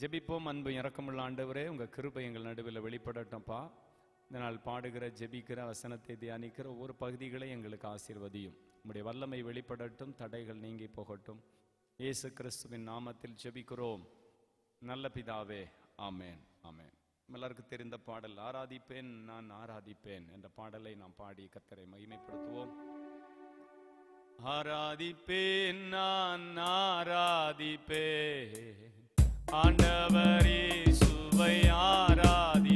ஜெபிப்போம் அன்பு இறக்கமுள்ள ஆண்டவரே உங்கள் கிருபை எங்கள் நடுவில் வெளிப்படட்டும்ப்பா இந்த நாள் பாடுகிற ஜெபிக்கிற வசனத்தை தியானிக்கிற ஒவ்வொரு பகுதிகளை எங்களுக்கு ஆசீர்வதியும் உங்களுடைய வல்லமை வெளிப்படட்டும் தடைகள் நீங்கி போகட்டும் இயேசு கிறிஸ்துவின் நாமத்தில் ஜெபிக்கிறோம் நல்ல பிதாவே ஆமேன் ஆமேன் எல்லாருக்கும் தெரிந்த பாடல் ஆராதிப்பேன் நான் ஆராதிப்பேன் என்ற பாடலை நாம் பாடி கத்தரை மகிமைப்படுத்துவோம் ஆராதிப்பேன் நான் ஆராதிப்பேன் ஆண்டவரே சுவை ஆராதி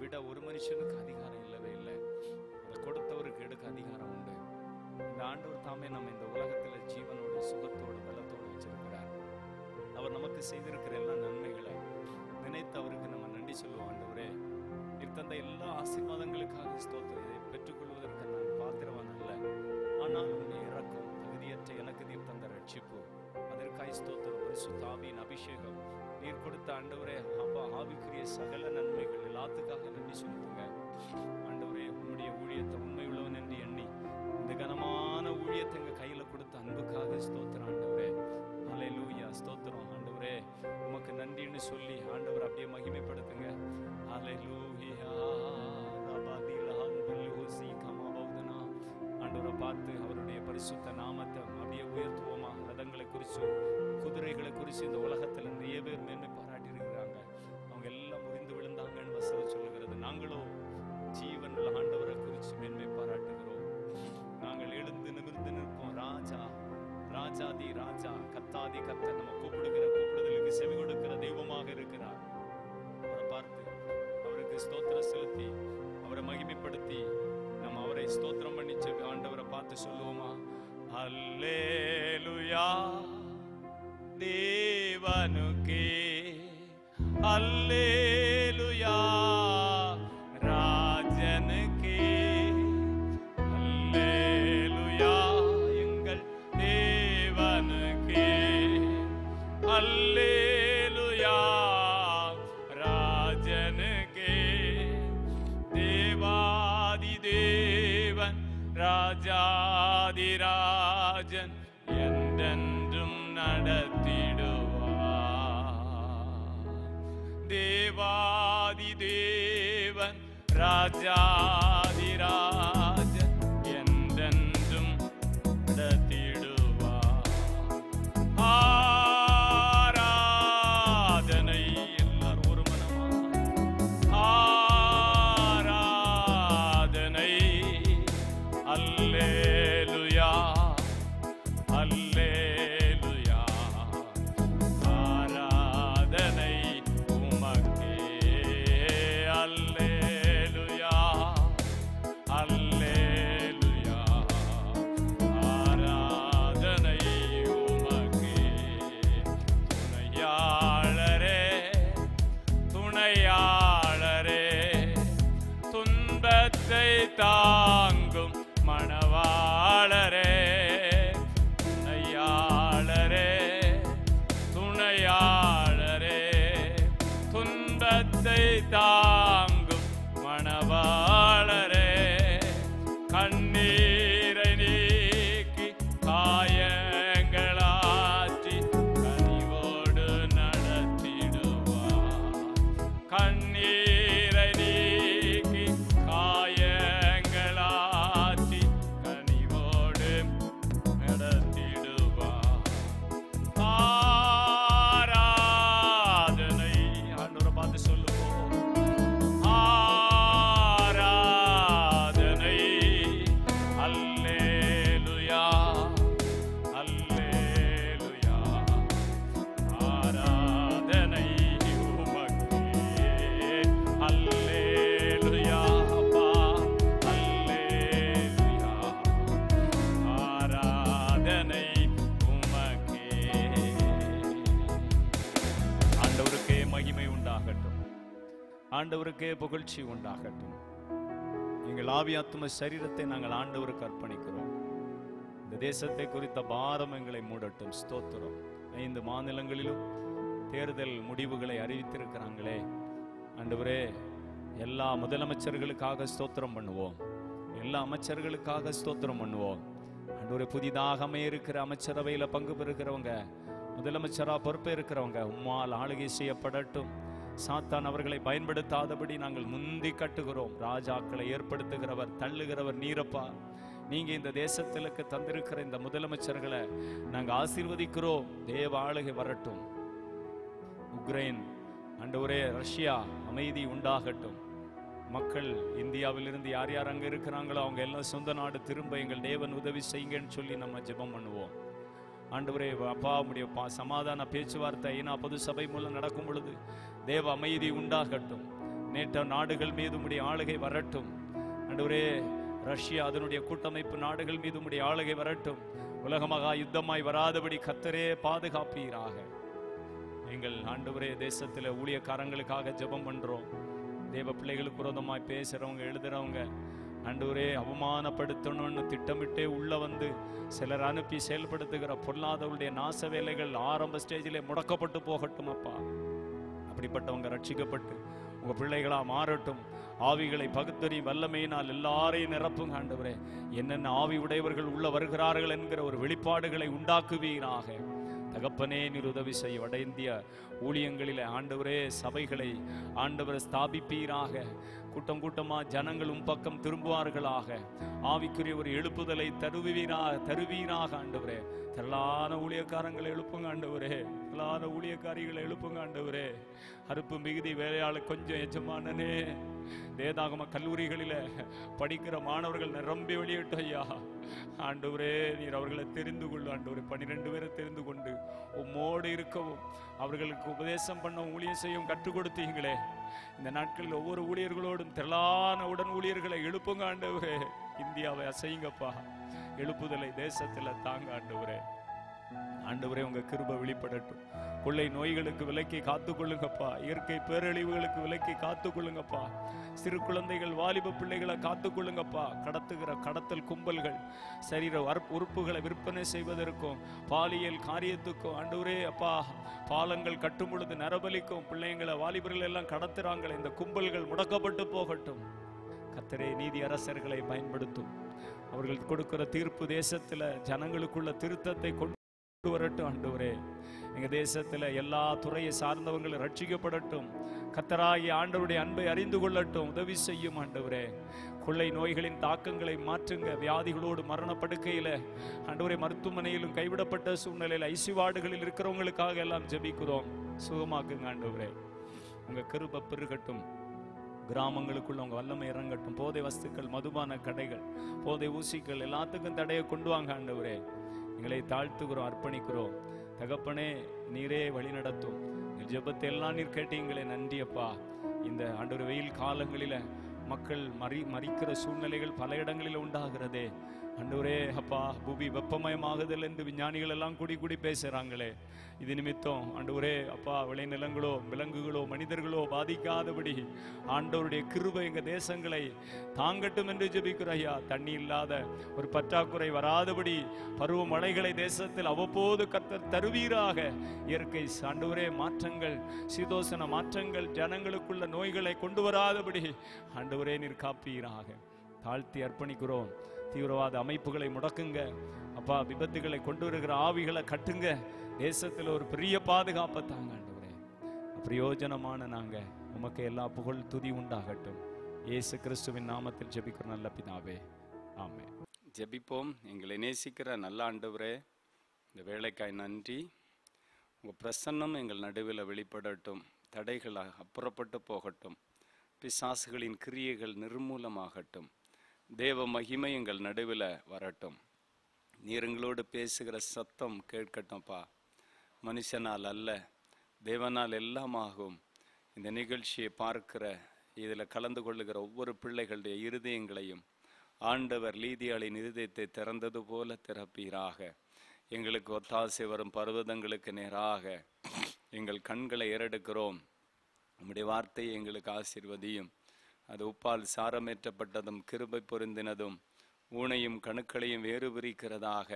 விட ஒரு மனுஷனுக்கு அதிகாரம் இல்லவே இல்லை அதை கொடுத்தவருக்கு எடுக்க அதிகாரம் உண்டு இந்த ஆண்டவர் தாமே நம்ம இந்த உலகத்தில் ஜீவனோட சுகத்தோடு பலத்தோடு வச்சிருக்கிறார் அவர் நமக்கு செய்திருக்கிற எல்லா நன்மைகளை நினைத்து அவருக்கு நம்ம நன்றி சொல்லுவோம் ஆண்டவரே தந்த எல்லா ஆசீர்வாதங்களுக்காக ஸ்தோத்திரம் இதை பெற்றுக்கொள்வதற்கு நான் பாத்திரவான் அல்ல ஆனால் உன்னை இறக்கும் தகுதியற்ற எனக்கு நீர் தந்த ரட்சிப்பு அதற்காய் ஸ்தோத்திரம் பரிசு தாவியின் அபிஷேகம் நீர் கொடுத்த ஆண்டவரே அப்பா ஆவிக்குரிய சகல நன்மை எல்லாத்துக்காக நன்றி செலுத்துங்க ஆண்டவரே உங்களுடைய ஊழியத்தை உண்மை உள்ளவன் என்று எண்ணி இந்த கனமான ஊழியத்தை எங்க கையில கொடுத்த அன்புக்காக ஸ்தோத்திரம் ஆண்டவரே அலை லூயா ஸ்தோத்திரம் ஆண்டவரே உமக்கு நன்றின்னு சொல்லி ஆண்டவர் அப்படியே மகிமைப்படுத்துங்க அலை பார்த்து அவருடைய பரிசுத்த நாமத்தை அப்படியே உயர்த்துவோமா ரதங்களை குறிச்சும் குதிரைகளை குறிச்சு இந்த நீதி கர்த்தர் நம்ம கூப்பிடுகிற கூப்பிடுதலுக்கு செவி கொடுக்கிற தெய்வமாக இருக்கிறார் அவரை பார்த்து அவருக்கு ஸ்தோத்திரம் செலுத்தி அவரை மகிமைப்படுத்தி நம்ம அவரை ஸ்தோத்திரம் பண்ணி ஆண்டவரை பார்த்து சொல்லுவோமா அல்லேலுயா தேவனுக்கே அல்லே जीवन् राजा மகிமை உண்டாகட்டும் ஆண்டவருக்கே புகழ்ச்சி உண்டாகட்டும் எங்கள் ஆவியாத்தும சரீரத்தை நாங்கள் ஆண்டவருக்கு அர்ப்பணிக்கிறோம் இந்த தேசத்தை குறித்த பாரம் எங்களை மூடட்டும் ஸ்தோத்திரம் ஐந்து மாநிலங்களிலும் தேர்தல் முடிவுகளை அறிவித்திருக்கிறாங்களே ஆண்டவரே எல்லா முதலமைச்சர்களுக்காக ஸ்தோத்திரம் பண்ணுவோம் எல்லா அமைச்சர்களுக்காக ஸ்தோத்திரம் பண்ணுவோம் அன்று புதிதாக அமைய இருக்கிற அமைச்சரவையில் பங்கு பெறுகிறவங்க முதலமைச்சராக பொறுப்பேற்கிறவங்க உம்மால் ஆளுகை செய்யப்படட்டும் சாத்தான் அவர்களை பயன்படுத்தாதபடி நாங்கள் முந்தி கட்டுகிறோம் ராஜாக்களை ஏற்படுத்துகிறவர் தள்ளுகிறவர் நீரப்பா நீங்கள் இந்த தேசத்திலுக்கு தந்திருக்கிற இந்த முதலமைச்சர்களை நாங்கள் ஆசீர்வதிக்கிறோம் தேவ ஆளுகை வரட்டும் உக்ரைன் அண்டு ஒரே ரஷ்யா அமைதி உண்டாகட்டும் மக்கள் இந்தியாவிலிருந்து யார் யார் அங்கே இருக்கிறாங்களோ அவங்க எல்லாம் சொந்த நாடு திரும்ப எங்கள் தேவன் உதவி செய்யுங்கன்னு சொல்லி நம்ம ஜெபம் பண்ணுவோம் ஆண்டவரே அப்பா முடிய சமாதான பேச்சுவார்த்தை ஐநா பொது சபை மூலம் நடக்கும் பொழுது தேவ அமைதி உண்டாகட்டும் நேற்ற நாடுகள் மீது உடைய ஆளுகை வரட்டும் ஆண்டவரே ரஷ்யா அதனுடைய கூட்டமைப்பு நாடுகள் மீது உடைய ஆளுகை வரட்டும் உலகமாக யுத்தமாய் வராதபடி கத்தரே பாதுகாப்பீராக எங்கள் ஆண்டவரே தேசத்தில் ஊழியக்காரங்களுக்காக ஜெபம் பண்ணுறோம் தேவ பிள்ளைகளுக்கு விரோதமாக பேசுகிறவங்க எழுதுகிறவங்க அண்டூரே அவமானப்படுத்தணும்னு திட்டமிட்டே உள்ளே வந்து சிலர் அனுப்பி செயல்படுத்துகிற பொல்லாதவருடைய நாச வேலைகள் ஆரம்ப ஸ்டேஜிலே முடக்கப்பட்டு போகட்டும் அப்பா அப்படிப்பட்டவங்க ரட்சிக்கப்பட்டு உங்கள் பிள்ளைகளாக மாறட்டும் ஆவிகளை பகுத்தறி வல்லமையினால் எல்லாரையும் நிரப்புங்க ஆண்டவரே என்னென்ன ஆவி உடையவர்கள் உள்ள வருகிறார்கள் என்கிற ஒரு வெளிப்பாடுகளை உண்டாக்குவீராக தகப்பனே நீர் உதவி செய்ய வட இந்திய ஊழியங்களில் ஆண்டவரே சபைகளை ஆண்டவரை ஸ்தாபிப்பீராக கூட்டம் கூட்டமாக ஜனங்கள் உன் பக்கம் திரும்புவார்களாக ஆவிக்குரிய ஒரு எழுப்புதலை தருவீராக தருவீராக ஆண்டவரே திரளான ஊழியக்காரங்களை எழுப்புங்க ஆண்டவரே திரளான ஊழியக்காரிகளை எழுப்புங்க ஆண்டவரே அறுப்பு மிகுதி வேலையாள கொஞ்சம் எஜமானனே வேதாகம கல்லூரிகளில் படிக்கிற மாணவர்கள் நிரம்பி வெளியிட்டு ஐயா ஆண்டவரே நீர் அவர்களை தெரிந்து கொள்ளும் ஆண்டவரே பன்னிரெண்டு பேரை தெரிந்து கொண்டு உம்மோடு இருக்கவும் அவர்களுக்கு உபதேசம் பண்ண ஊழியம் செய்யவும் கற்றுக் கொடுத்தீங்களே இந்த நாட்களில் ஒவ்வொரு ஊழியர்களோடும் திரளான உடன் ஊழியர்களை எழுப்புங்க ஆண்டவரே இந்தியாவை அசைங்கப்பா எழுப்புதலை தேசத்தில் தாங்க ஆண்டவரே ஆண்டவரே உங்க கிருப வெளிப்படட்டும் கொள்ளை நோய்களுக்கு விலக்கி காத்து கொள்ளுங்கப்பா இயற்கை பேரழிவுகளுக்கு விலக்கி காத்து கொள்ளுங்கப்பா சிறு குழந்தைகள் வாலிப பிள்ளைகளை காத்து கொள்ளுங்கப்பா கடத்துகிற கடத்தல் கும்பல்கள் சரீர உறுப்புகளை விற்பனை செய்வதற்கும் பாலியல் காரியத்துக்கும் ஆண்டவரே அப்பா பாலங்கள் கட்டும் பொழுது நரபலிக்கும் பிள்ளைங்களை வாலிபர்கள் எல்லாம் கடத்துறாங்களே இந்த கும்பல்கள் முடக்கப்பட்டு போகட்டும் கத்தரே நீதி அரசர்களை பயன்படுத்தும் அவர்கள் கொடுக்கிற தீர்ப்பு தேசத்துல ஜனங்களுக்குள்ள திருத்தத்தை கொண்டு கொண்டு வரட்டும் ஆண்டவரே எங்கள் தேசத்தில் எல்லா துறையை சார்ந்தவர்கள் ரட்சிக்கப்படட்டும் கத்தராகி ஆண்டவருடைய அன்பை அறிந்து கொள்ளட்டும் உதவி செய்யும் ஆண்டவரே கொள்ளை நோய்களின் தாக்கங்களை மாற்றுங்க வியாதிகளோடு மரணப்படுக்கையில் ஆண்டவரை மருத்துவமனையிலும் கைவிடப்பட்ட சூழ்நிலையில் ஐசி வார்டுகளில் இருக்கிறவங்களுக்காக எல்லாம் ஜெபிக்கிறோம் சுகமாக்குங்க ஆண்டவரே உங்கள் கருப்ப பெருகட்டும் கிராமங்களுக்குள்ள உங்கள் வல்லமை இறங்கட்டும் போதை வஸ்துக்கள் மதுபான கடைகள் போதை ஊசிகள் எல்லாத்துக்கும் தடையை கொண்டு வாங்க ஆண்டவரே எங்களை தாழ்த்துகிறோம் அர்ப்பணிக்கிறோம் தகப்பனே நீரே வழி நடத்தும் ஜபத்தை எல்லாம் நீர் கேட்டீங்களே நன்றி அப்பா இந்த ஆண்டு வெயில் காலங்களில் மக்கள் மறி மறிக்கிற சூழ்நிலைகள் பல இடங்களில் உண்டாகிறதே அண்டவரே அப்பா பூமி வெப்பமயமாகுதல் என்று விஞ்ஞானிகள் எல்லாம் கூடி கூடி பேசுகிறாங்களே இது நிமித்தம் அண்டவரே அப்பா விளைநிலங்களோ விலங்குகளோ மனிதர்களோ பாதிக்காதபடி ஆண்டவருடைய கிருப எங்கள் தேசங்களை தாங்கட்டும் என்று ஐயா தண்ணி இல்லாத ஒரு பற்றாக்குறை வராதபடி பருவ மழைகளை தேசத்தில் அவ்வப்போது கத்தர் தருவீராக இயற்கை ஆண்டவரே மாற்றங்கள் சீதோசன மாற்றங்கள் ஜனங்களுக்குள்ள நோய்களை கொண்டு வராதபடி ஆண்டவரே நிற்காப்பீராக காப்பீராக தாழ்த்தி அர்ப்பணிக்கிறோம் தீவிரவாத அமைப்புகளை முடக்குங்க அப்பா விபத்துகளை கொண்டு வருகிற ஆவிகளை கட்டுங்க தேசத்தில் ஒரு பெரிய பாதுகாப்பை தாங்க பிரயோஜனமான நாங்கள் உமக்கு எல்லா புகழ் துதி உண்டாகட்டும் இயேசு கிறிஸ்துவின் நாமத்தில் ஜபிக்கிற நல்ல பிதாவே ஆமே ஜெபிப்போம் எங்களை நேசிக்கிற நல்ல ஆண்டவரே இந்த வேலைக்காய் நன்றி உங்கள் பிரசன்னம் எங்கள் நடுவில் வெளிப்படட்டும் தடைகளாக அப்புறப்பட்டு போகட்டும் பிசாசுகளின் கிரியைகள் நிர்மூலமாகட்டும் தேவ மகிமை எங்கள் நடுவில் வரட்டும் நீர் எங்களோடு பேசுகிற சத்தம் கேட்கட்டும்ப்பா மனுஷனால் அல்ல தேவனால் எல்லாமாகும் இந்த நிகழ்ச்சியை பார்க்கிற இதில் கலந்து கொள்ளுகிற ஒவ்வொரு பிள்ளைகளுடைய இருதயங்களையும் ஆண்டவர் லீதியாளின் இருதயத்தை திறந்தது போல திறப்பீராக எங்களுக்கு ஒத்தாசை வரும் பருவதங்களுக்கு நேராக எங்கள் கண்களை ஏறெடுக்கிறோம் நம்முடைய வார்த்தையை எங்களுக்கு ஆசிர்வதியும் அது உப்பால் சாரமேற்றப்பட்டதும் கிருபை பொருந்தினதும் ஊனையும் கணுக்களையும் வேறு பிரிக்கிறதாக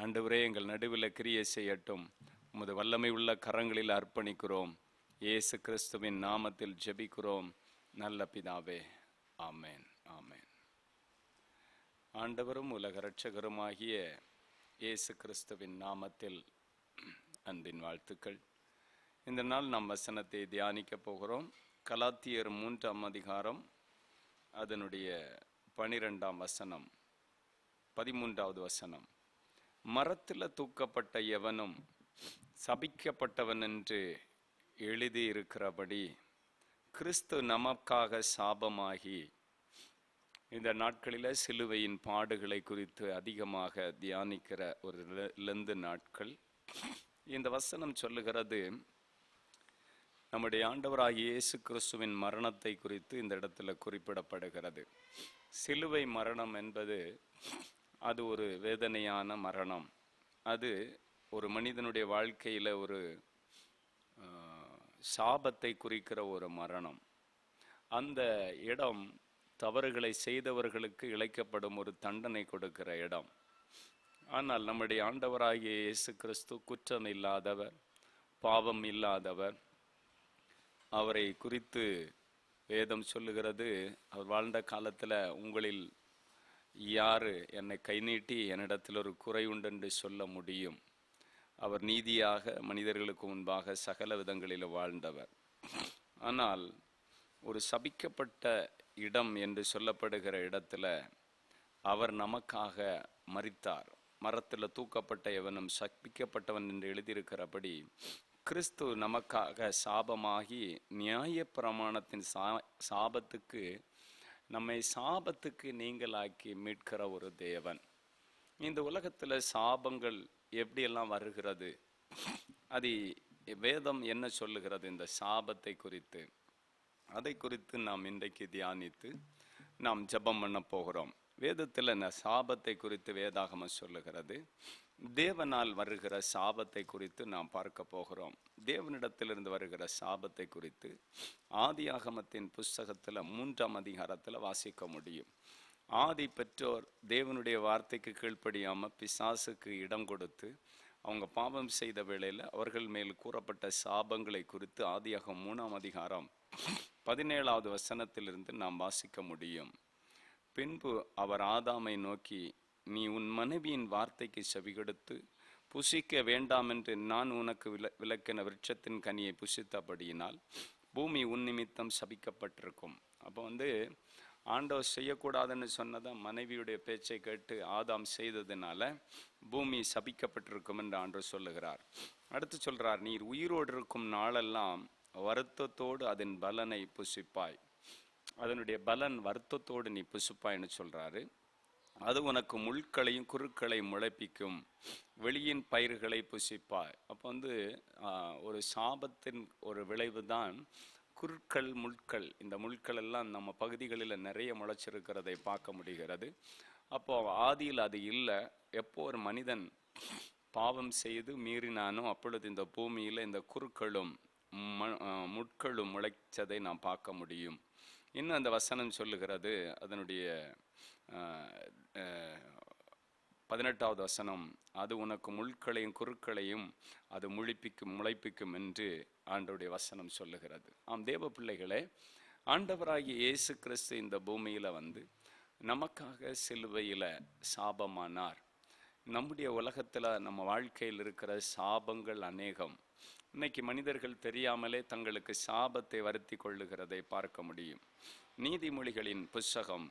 ஆண்டவரே எங்கள் நடுவில் கிரியை செய்யட்டும் உமது வல்லமை உள்ள கரங்களில் அர்ப்பணிக்கிறோம் இயேசு கிறிஸ்துவின் நாமத்தில் ஜெபிக்கிறோம் நல்ல பிதாவே ஆமேன் ஆமேன் ஆண்டவரும் உலக இரட்சகருமாகிய இயேசு கிறிஸ்துவின் நாமத்தில் அன்பின் வாழ்த்துக்கள் இந்த நாள் நாம் வசனத்தை தியானிக்க போகிறோம் கலாத்தியர் மூன்றாம் அதிகாரம் அதனுடைய பனிரெண்டாம் வசனம் பதிமூன்றாவது வசனம் மரத்தில் தூக்கப்பட்ட எவனும் சபிக்கப்பட்டவன் என்று எழுதியிருக்கிறபடி கிறிஸ்து நமக்காக சாபமாகி இந்த நாட்களில் சிலுவையின் பாடுகளை குறித்து அதிகமாக தியானிக்கிற ஒரு லெந்து நாட்கள் இந்த வசனம் சொல்லுகிறது நம்முடைய ஆண்டவராக இயேசு கிறிஸ்துவின் மரணத்தை குறித்து இந்த இடத்துல குறிப்பிடப்படுகிறது சிலுவை மரணம் என்பது அது ஒரு வேதனையான மரணம் அது ஒரு மனிதனுடைய வாழ்க்கையில் ஒரு சாபத்தை குறிக்கிற ஒரு மரணம் அந்த இடம் தவறுகளை செய்தவர்களுக்கு இழைக்கப்படும் ஒரு தண்டனை கொடுக்கிற இடம் ஆனால் நம்முடைய ஆண்டவராகிய இயேசு கிறிஸ்து குற்றம் இல்லாதவர் பாவம் இல்லாதவர் அவரை குறித்து வேதம் சொல்லுகிறது அவர் வாழ்ந்த காலத்தில் உங்களில் யார் என்னை கை நீட்டி என்னிடத்தில் ஒரு குறை என்று சொல்ல முடியும் அவர் நீதியாக மனிதர்களுக்கு முன்பாக சகல விதங்களில் வாழ்ந்தவர் ஆனால் ஒரு சபிக்கப்பட்ட இடம் என்று சொல்லப்படுகிற இடத்துல அவர் நமக்காக மறித்தார் மரத்தில் தூக்கப்பட்ட எவனும் சபிக்கப்பட்டவன் என்று எழுதியிருக்கிறபடி கிறிஸ்து நமக்காக சாபமாகி நியாய பிரமாணத்தின் சா சாபத்துக்கு நம்மை சாபத்துக்கு நீங்களாக்கி மீட்கிற ஒரு தேவன் இந்த உலகத்தில் சாபங்கள் எப்படியெல்லாம் வருகிறது அது வேதம் என்ன சொல்லுகிறது இந்த சாபத்தை குறித்து அதை குறித்து நாம் இன்றைக்கு தியானித்து நாம் ஜபம் பண்ண போகிறோம் வேதத்தில் இந்த சாபத்தை குறித்து வேதாகமம் சொல்லுகிறது தேவனால் வருகிற சாபத்தை குறித்து நாம் பார்க்க போகிறோம் தேவனிடத்திலிருந்து வருகிற சாபத்தை குறித்து ஆதி ஆகமத்தின் புஸ்தகத்தில் மூன்றாம் அதிகாரத்தில் வாசிக்க முடியும் ஆதி பெற்றோர் தேவனுடைய வார்த்தைக்கு கீழ்ப்படியாமல் பிசாசுக்கு இடம் கொடுத்து அவங்க பாவம் செய்த வேளையில் அவர்கள் மேல் கூறப்பட்ட சாபங்களை குறித்து ஆதியாகம் மூணாம் அதிகாரம் பதினேழாவது வசனத்திலிருந்து நாம் வாசிக்க முடியும் பின்பு அவர் ஆதாமை நோக்கி நீ உன் மனைவியின் வார்த்தைக்கு செவிகொடுத்து புசிக்க வேண்டாம் என்று நான் உனக்கு வில விளக்கின விருட்சத்தின் கனியை புசித்தபடியினால் பூமி உன் நிமித்தம் சபிக்கப்பட்டிருக்கும் அப்போ வந்து ஆண்டவர் செய்யக்கூடாதுன்னு சொன்னதான் மனைவியுடைய பேச்சை கேட்டு ஆதாம் செய்ததுனால பூமி சபிக்கப்பட்டிருக்கும் என்று ஆண்டவர் சொல்லுகிறார் அடுத்து சொல்கிறார் நீர் உயிரோடு இருக்கும் நாளெல்லாம் வருத்தத்தோடு அதன் பலனை புசிப்பாய் அதனுடைய பலன் வருத்தத்தோடு நீ புசிப்பாய்னு சொல்கிறாரு அது உனக்கு முள்களையும் குருக்களை முளைப்பிக்கும் வெளியின் பயிர்களை புசிப்பாய் அப்போ வந்து ஒரு சாபத்தின் ஒரு விளைவு தான் முட்கள் இந்த முட்கள் எல்லாம் நம்ம பகுதிகளில் நிறைய முளைச்சிருக்கிறதை பார்க்க முடிகிறது அப்போ ஆதியில் அது இல்லை எப்போ ஒரு மனிதன் பாவம் செய்து மீறினானோ அப்பொழுது இந்த பூமியில் இந்த குருக்களும் முட்களும் முளைச்சதை நாம் பார்க்க முடியும் இன்னும் அந்த வசனம் சொல்லுகிறது அதனுடைய பதினெட்டாவது வசனம் அது உனக்கு முள்களையும் குறுக்களையும் அது முழிப்பிக்கும் முளைப்பிக்கும் என்று ஆண்டோடைய வசனம் சொல்லுகிறது ஆம் தேவ பிள்ளைகளே ஆண்டவராகிய இயேசு கிறிஸ்து இந்த பூமியில் வந்து நமக்காக சிலுவையில் சாபமானார் நம்முடைய உலகத்தில் நம்ம வாழ்க்கையில் இருக்கிற சாபங்கள் அநேகம் இன்னைக்கு மனிதர்கள் தெரியாமலே தங்களுக்கு சாபத்தை வருத்தி கொள்ளுகிறதை பார்க்க முடியும் நீதிமொழிகளின் புஸ்தகம்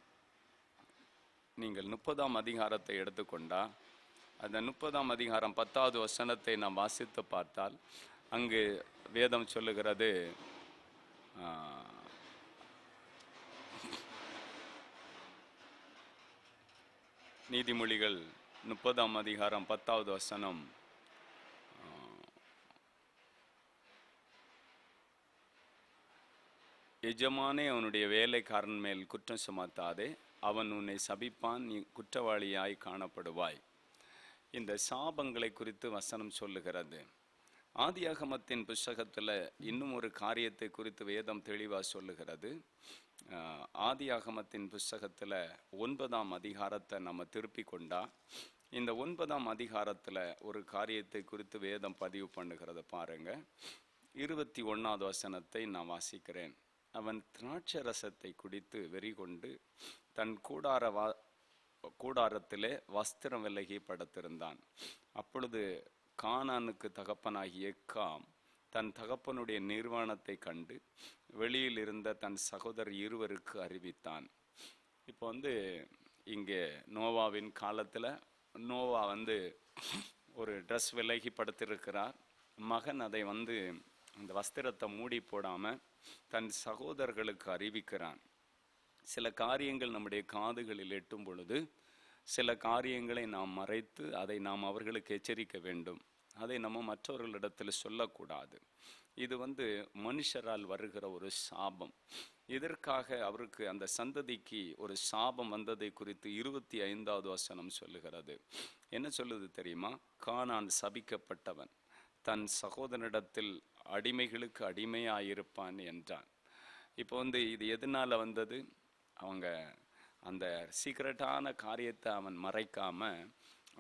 நீங்கள் முப்பதாம் அதிகாரத்தை எடுத்துக்கொண்டால் அந்த முப்பதாம் அதிகாரம் பத்தாவது வசனத்தை நாம் வாசித்து பார்த்தால் அங்கு வேதம் சொல்லுகிறது நீதிமொழிகள் முப்பதாம் அதிகாரம் பத்தாவது வசனம் எஜமானே அவனுடைய வேலைக்காரன் மேல் குற்றம் சுமத்தாதே அவன் உன்னை சபிப்பான் நீ குற்றவாளியாய் காணப்படுவாய் இந்த சாபங்களை குறித்து வசனம் சொல்லுகிறது ஆதியாகமத்தின் புஸ்தகத்தில் இன்னும் ஒரு காரியத்தை குறித்து வேதம் தெளிவாக சொல்லுகிறது ஆதியாகமத்தின் புஸ்தகத்தில் ஒன்பதாம் அதிகாரத்தை நம்ம திருப்பி கொண்டா இந்த ஒன்பதாம் அதிகாரத்தில் ஒரு காரியத்தை குறித்து வேதம் பதிவு பண்ணுகிறத பாருங்க இருபத்தி ஒன்றாவது வசனத்தை நான் வாசிக்கிறேன் அவன் திராட்சரசத்தை ரசத்தை குடித்து வெறி கொண்டு தன் கூடார வா கூடாரத்திலே வஸ்திரம் விலகி படுத்திருந்தான் அப்பொழுது கானானுக்கு தகப்பனாகிய காம் தன் தகப்பனுடைய நிர்வாணத்தை கண்டு வெளியில் இருந்த தன் சகோதரர் இருவருக்கு அறிவித்தான் இப்போ வந்து இங்கே நோவாவின் காலத்தில் நோவா வந்து ஒரு ட்ரெஸ் விலகி படுத்திருக்கிறார் மகன் அதை வந்து அந்த வஸ்திரத்தை மூடி போடாமல் தன் சகோதரர்களுக்கு அறிவிக்கிறான் சில காரியங்கள் நம்முடைய காதுகளில் எட்டும் பொழுது சில காரியங்களை நாம் மறைத்து அதை நாம் அவர்களுக்கு எச்சரிக்க வேண்டும் அதை நம்ம மற்றவர்களிடத்தில் சொல்லக்கூடாது இது வந்து மனுஷரால் வருகிற ஒரு சாபம் இதற்காக அவருக்கு அந்த சந்ததிக்கு ஒரு சாபம் வந்ததை குறித்து இருபத்தி ஐந்தாவது வசனம் சொல்லுகிறது என்ன சொல்லுது தெரியுமா கானான் சபிக்கப்பட்டவன் தன் சகோதரனிடத்தில் அடிமைகளுக்கு அடிமையாயிருப்பான் என்றான் இப்போ வந்து இது எதனால் வந்தது அவங்க அந்த சீக்கிரட்டான காரியத்தை அவன் மறைக்காமல்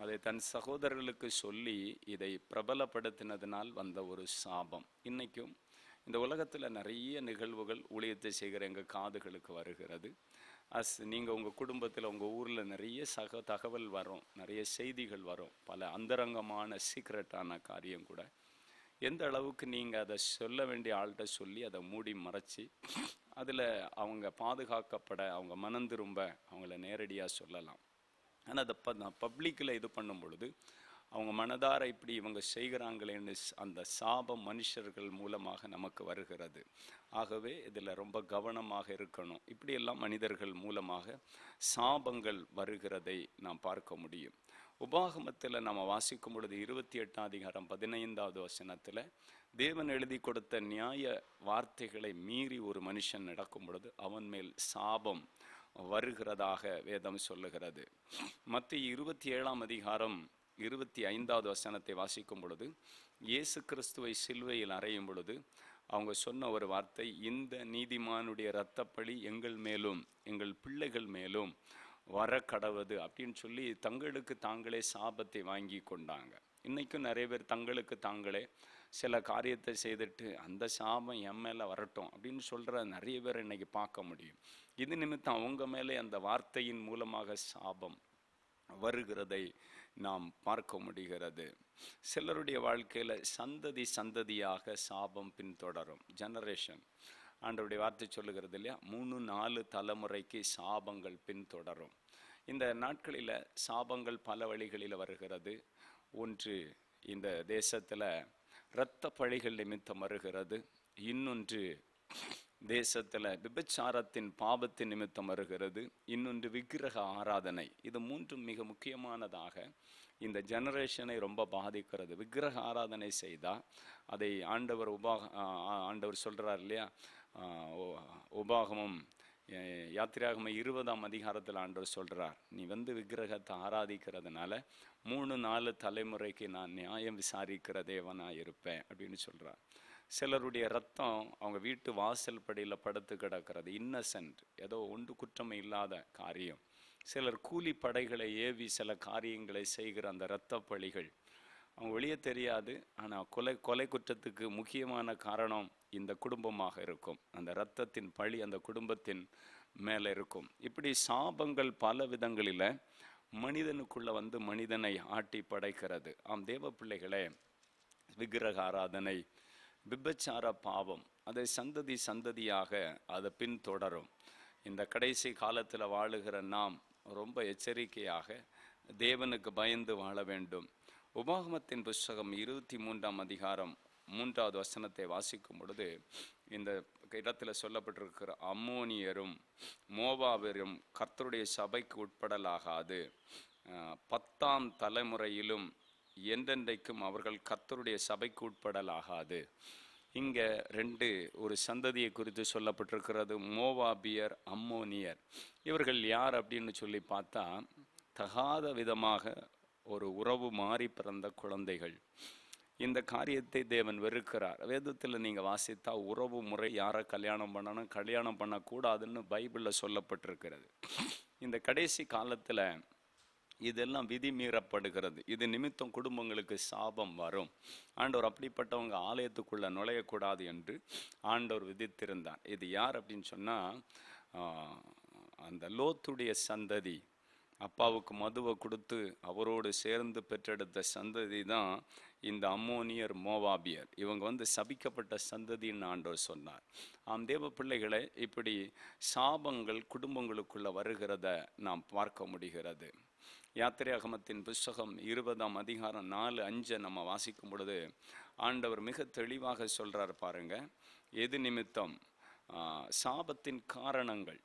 அதை தன் சகோதரர்களுக்கு சொல்லி இதை பிரபலப்படுத்தினதினால் வந்த ஒரு சாபம் இன்றைக்கும் இந்த உலகத்தில் நிறைய நிகழ்வுகள் ஊழியத்தை செய்கிற எங்கள் காதுகளுக்கு வருகிறது அஸ் நீங்கள் உங்கள் குடும்பத்தில் உங்கள் ஊரில் நிறைய சக தகவல் வரும் நிறைய செய்திகள் வரும் பல அந்தரங்கமான சீக்ரெட்டான காரியம் கூட எந்த அளவுக்கு நீங்கள் அதை சொல்ல வேண்டிய ஆள்கிட்ட சொல்லி அதை மூடி மறைச்சி அதில் அவங்க பாதுகாக்கப்பட அவங்க மனம் திரும்ப அவங்கள நேரடியாக சொல்லலாம் ஆனால் அதை ப பப்ளிக்கில் இது பண்ணும் பொழுது அவங்க மனதார இப்படி இவங்க செய்கிறாங்களேன்னு அந்த சாபம் மனுஷர்கள் மூலமாக நமக்கு வருகிறது ஆகவே இதில் ரொம்ப கவனமாக இருக்கணும் இப்படியெல்லாம் மனிதர்கள் மூலமாக சாபங்கள் வருகிறதை நாம் பார்க்க முடியும் உபாகமத்தில் நம்ம வாசிக்கும் பொழுது இருபத்தி எட்டாம் அதிகாரம் பதினைந்தாவது வசனத்தில் தேவன் எழுதி கொடுத்த நியாய வார்த்தைகளை மீறி ஒரு மனுஷன் நடக்கும் பொழுது அவன் மேல் சாபம் வருகிறதாக வேதம் சொல்லுகிறது மத்திய இருபத்தி ஏழாம் அதிகாரம் இருபத்தி ஐந்தாவது வசனத்தை வாசிக்கும் பொழுது இயேசு கிறிஸ்துவை சிலுவையில் அறையும் பொழுது அவங்க சொன்ன ஒரு வார்த்தை இந்த நீதிமானுடைய இரத்தப்பழி எங்கள் மேலும் எங்கள் பிள்ளைகள் மேலும் வர கடவுது அப்படின்னு சொல்லி தங்களுக்கு தாங்களே சாபத்தை வாங்கி கொண்டாங்க இன்றைக்கும் நிறைய பேர் தங்களுக்கு தாங்களே சில காரியத்தை செய்துட்டு அந்த சாபம் என் மேலே வரட்டும் அப்படின்னு சொல்கிற நிறைய பேர் இன்றைக்கி பார்க்க முடியும் இது நிமித்தம் அவங்க மேலே அந்த வார்த்தையின் மூலமாக சாபம் வருகிறதை நாம் பார்க்க முடிகிறது சிலருடைய வாழ்க்கையில் சந்ததி சந்ததியாக சாபம் பின்தொடரும் ஜெனரேஷன் ஆண்டவருடைய வார்த்தை சொல்லுகிறது இல்லையா மூணு நாலு தலைமுறைக்கு சாபங்கள் பின்தொடரும் இந்த நாட்களில் சாபங்கள் பல வழிகளில் வருகிறது ஒன்று இந்த தேசத்தில் இரத்த பழிகள் நிமித்தம் வருகிறது இன்னொன்று தேசத்தில் விபச்சாரத்தின் பாபத்தின் நிமித்தம் வருகிறது இன்னொன்று விக்கிரக ஆராதனை இது மூன்றும் மிக முக்கியமானதாக இந்த ஜெனரேஷனை ரொம்ப பாதிக்கிறது விக்கிரக ஆராதனை செய்தால் அதை ஆண்டவர் உபாக ஆண்டவர் சொல்கிறார் இல்லையா உபாகமும் யாத்திராகம இருபதாம் அதிகாரத்தில் ஆண்டவர் சொல்கிறார் நீ வந்து விக்கிரகத்தை ஆராதிக்கிறதுனால மூணு நாலு தலைமுறைக்கு நான் நியாயம் விசாரிக்கிற தேவனாக இருப்பேன் அப்படின்னு சொல்கிறார் சிலருடைய ரத்தம் அவங்க வீட்டு வாசல் படியில் படுத்து கிடக்கிறது இன்னசென்ட் ஏதோ ஒன்று குற்றம் இல்லாத காரியம் சிலர் கூலி படைகளை ஏவி சில காரியங்களை செய்கிற அந்த இரத்த பழிகள் அவன் வெளியே தெரியாது ஆனால் கொலை கொலை குற்றத்துக்கு முக்கியமான காரணம் இந்த குடும்பமாக இருக்கும் அந்த இரத்தத்தின் பழி அந்த குடும்பத்தின் மேலே இருக்கும் இப்படி சாபங்கள் பல விதங்களில் மனிதனுக்குள்ளே வந்து மனிதனை ஆட்டி படைக்கிறது ஆம் தேவ பிள்ளைகளே விக்கிரக ஆராதனை விபச்சார பாவம் அதை சந்ததி சந்ததியாக அதை பின்தொடரும் இந்த கடைசி காலத்தில் வாழுகிற நாம் ரொம்ப எச்சரிக்கையாக தேவனுக்கு பயந்து வாழ வேண்டும் உபாகமத்தின் புஸ்தகம் இருபத்தி மூன்றாம் அதிகாரம் மூன்றாவது வசனத்தை வாசிக்கும் பொழுது இந்த இடத்துல சொல்லப்பட்டிருக்கிற அம்மோனியரும் மோவாவரும் கர்த்தருடைய சபைக்கு உட்படலாகாது பத்தாம் தலைமுறையிலும் என்றென்றைக்கும் அவர்கள் கர்த்தருடைய சபைக்கு உட்படலாகாது இங்கே ரெண்டு ஒரு சந்ததியை குறித்து சொல்லப்பட்டிருக்கிறது மோவாபியர் அம்மோனியர் இவர்கள் யார் அப்படின்னு சொல்லி பார்த்தா தகாத விதமாக ஒரு உறவு மாறி பிறந்த குழந்தைகள் இந்த காரியத்தை தேவன் வெறுக்கிறார் வேதத்தில் நீங்கள் வாசித்தா உறவு முறை யாரை கல்யாணம் பண்ணணும் கல்யாணம் பண்ணக்கூடாதுன்னு பைபிளில் சொல்லப்பட்டிருக்கிறது இந்த கடைசி காலத்தில் இதெல்லாம் விதி மீறப்படுகிறது இது நிமித்தம் குடும்பங்களுக்கு சாபம் வரும் ஆண்டவர் அப்படிப்பட்டவங்க ஆலயத்துக்குள்ளே நுழையக்கூடாது என்று ஆண்டவர் விதித்திருந்தார் இது யார் அப்படின்னு சொன்னால் அந்த லோத்துடைய சந்ததி அப்பாவுக்கு மதுவை கொடுத்து அவரோடு சேர்ந்து பெற்றெடுத்த சந்ததி தான் இந்த அம்மோனியர் மோவாபியர் இவங்க வந்து சபிக்கப்பட்ட சந்ததின்னு ஆண்டவர் சொன்னார் ஆம் தேவ பிள்ளைகளை இப்படி சாபங்கள் குடும்பங்களுக்குள்ள வருகிறத நாம் பார்க்க முடிகிறது யாத்திரை அகமத்தின் புஸ்தகம் இருபதாம் அதிகாரம் நாலு அஞ்சை நம்ம வாசிக்கும் பொழுது ஆண்டவர் மிக தெளிவாக சொல்கிறார் பாருங்க எது நிமித்தம் சாபத்தின் காரணங்கள்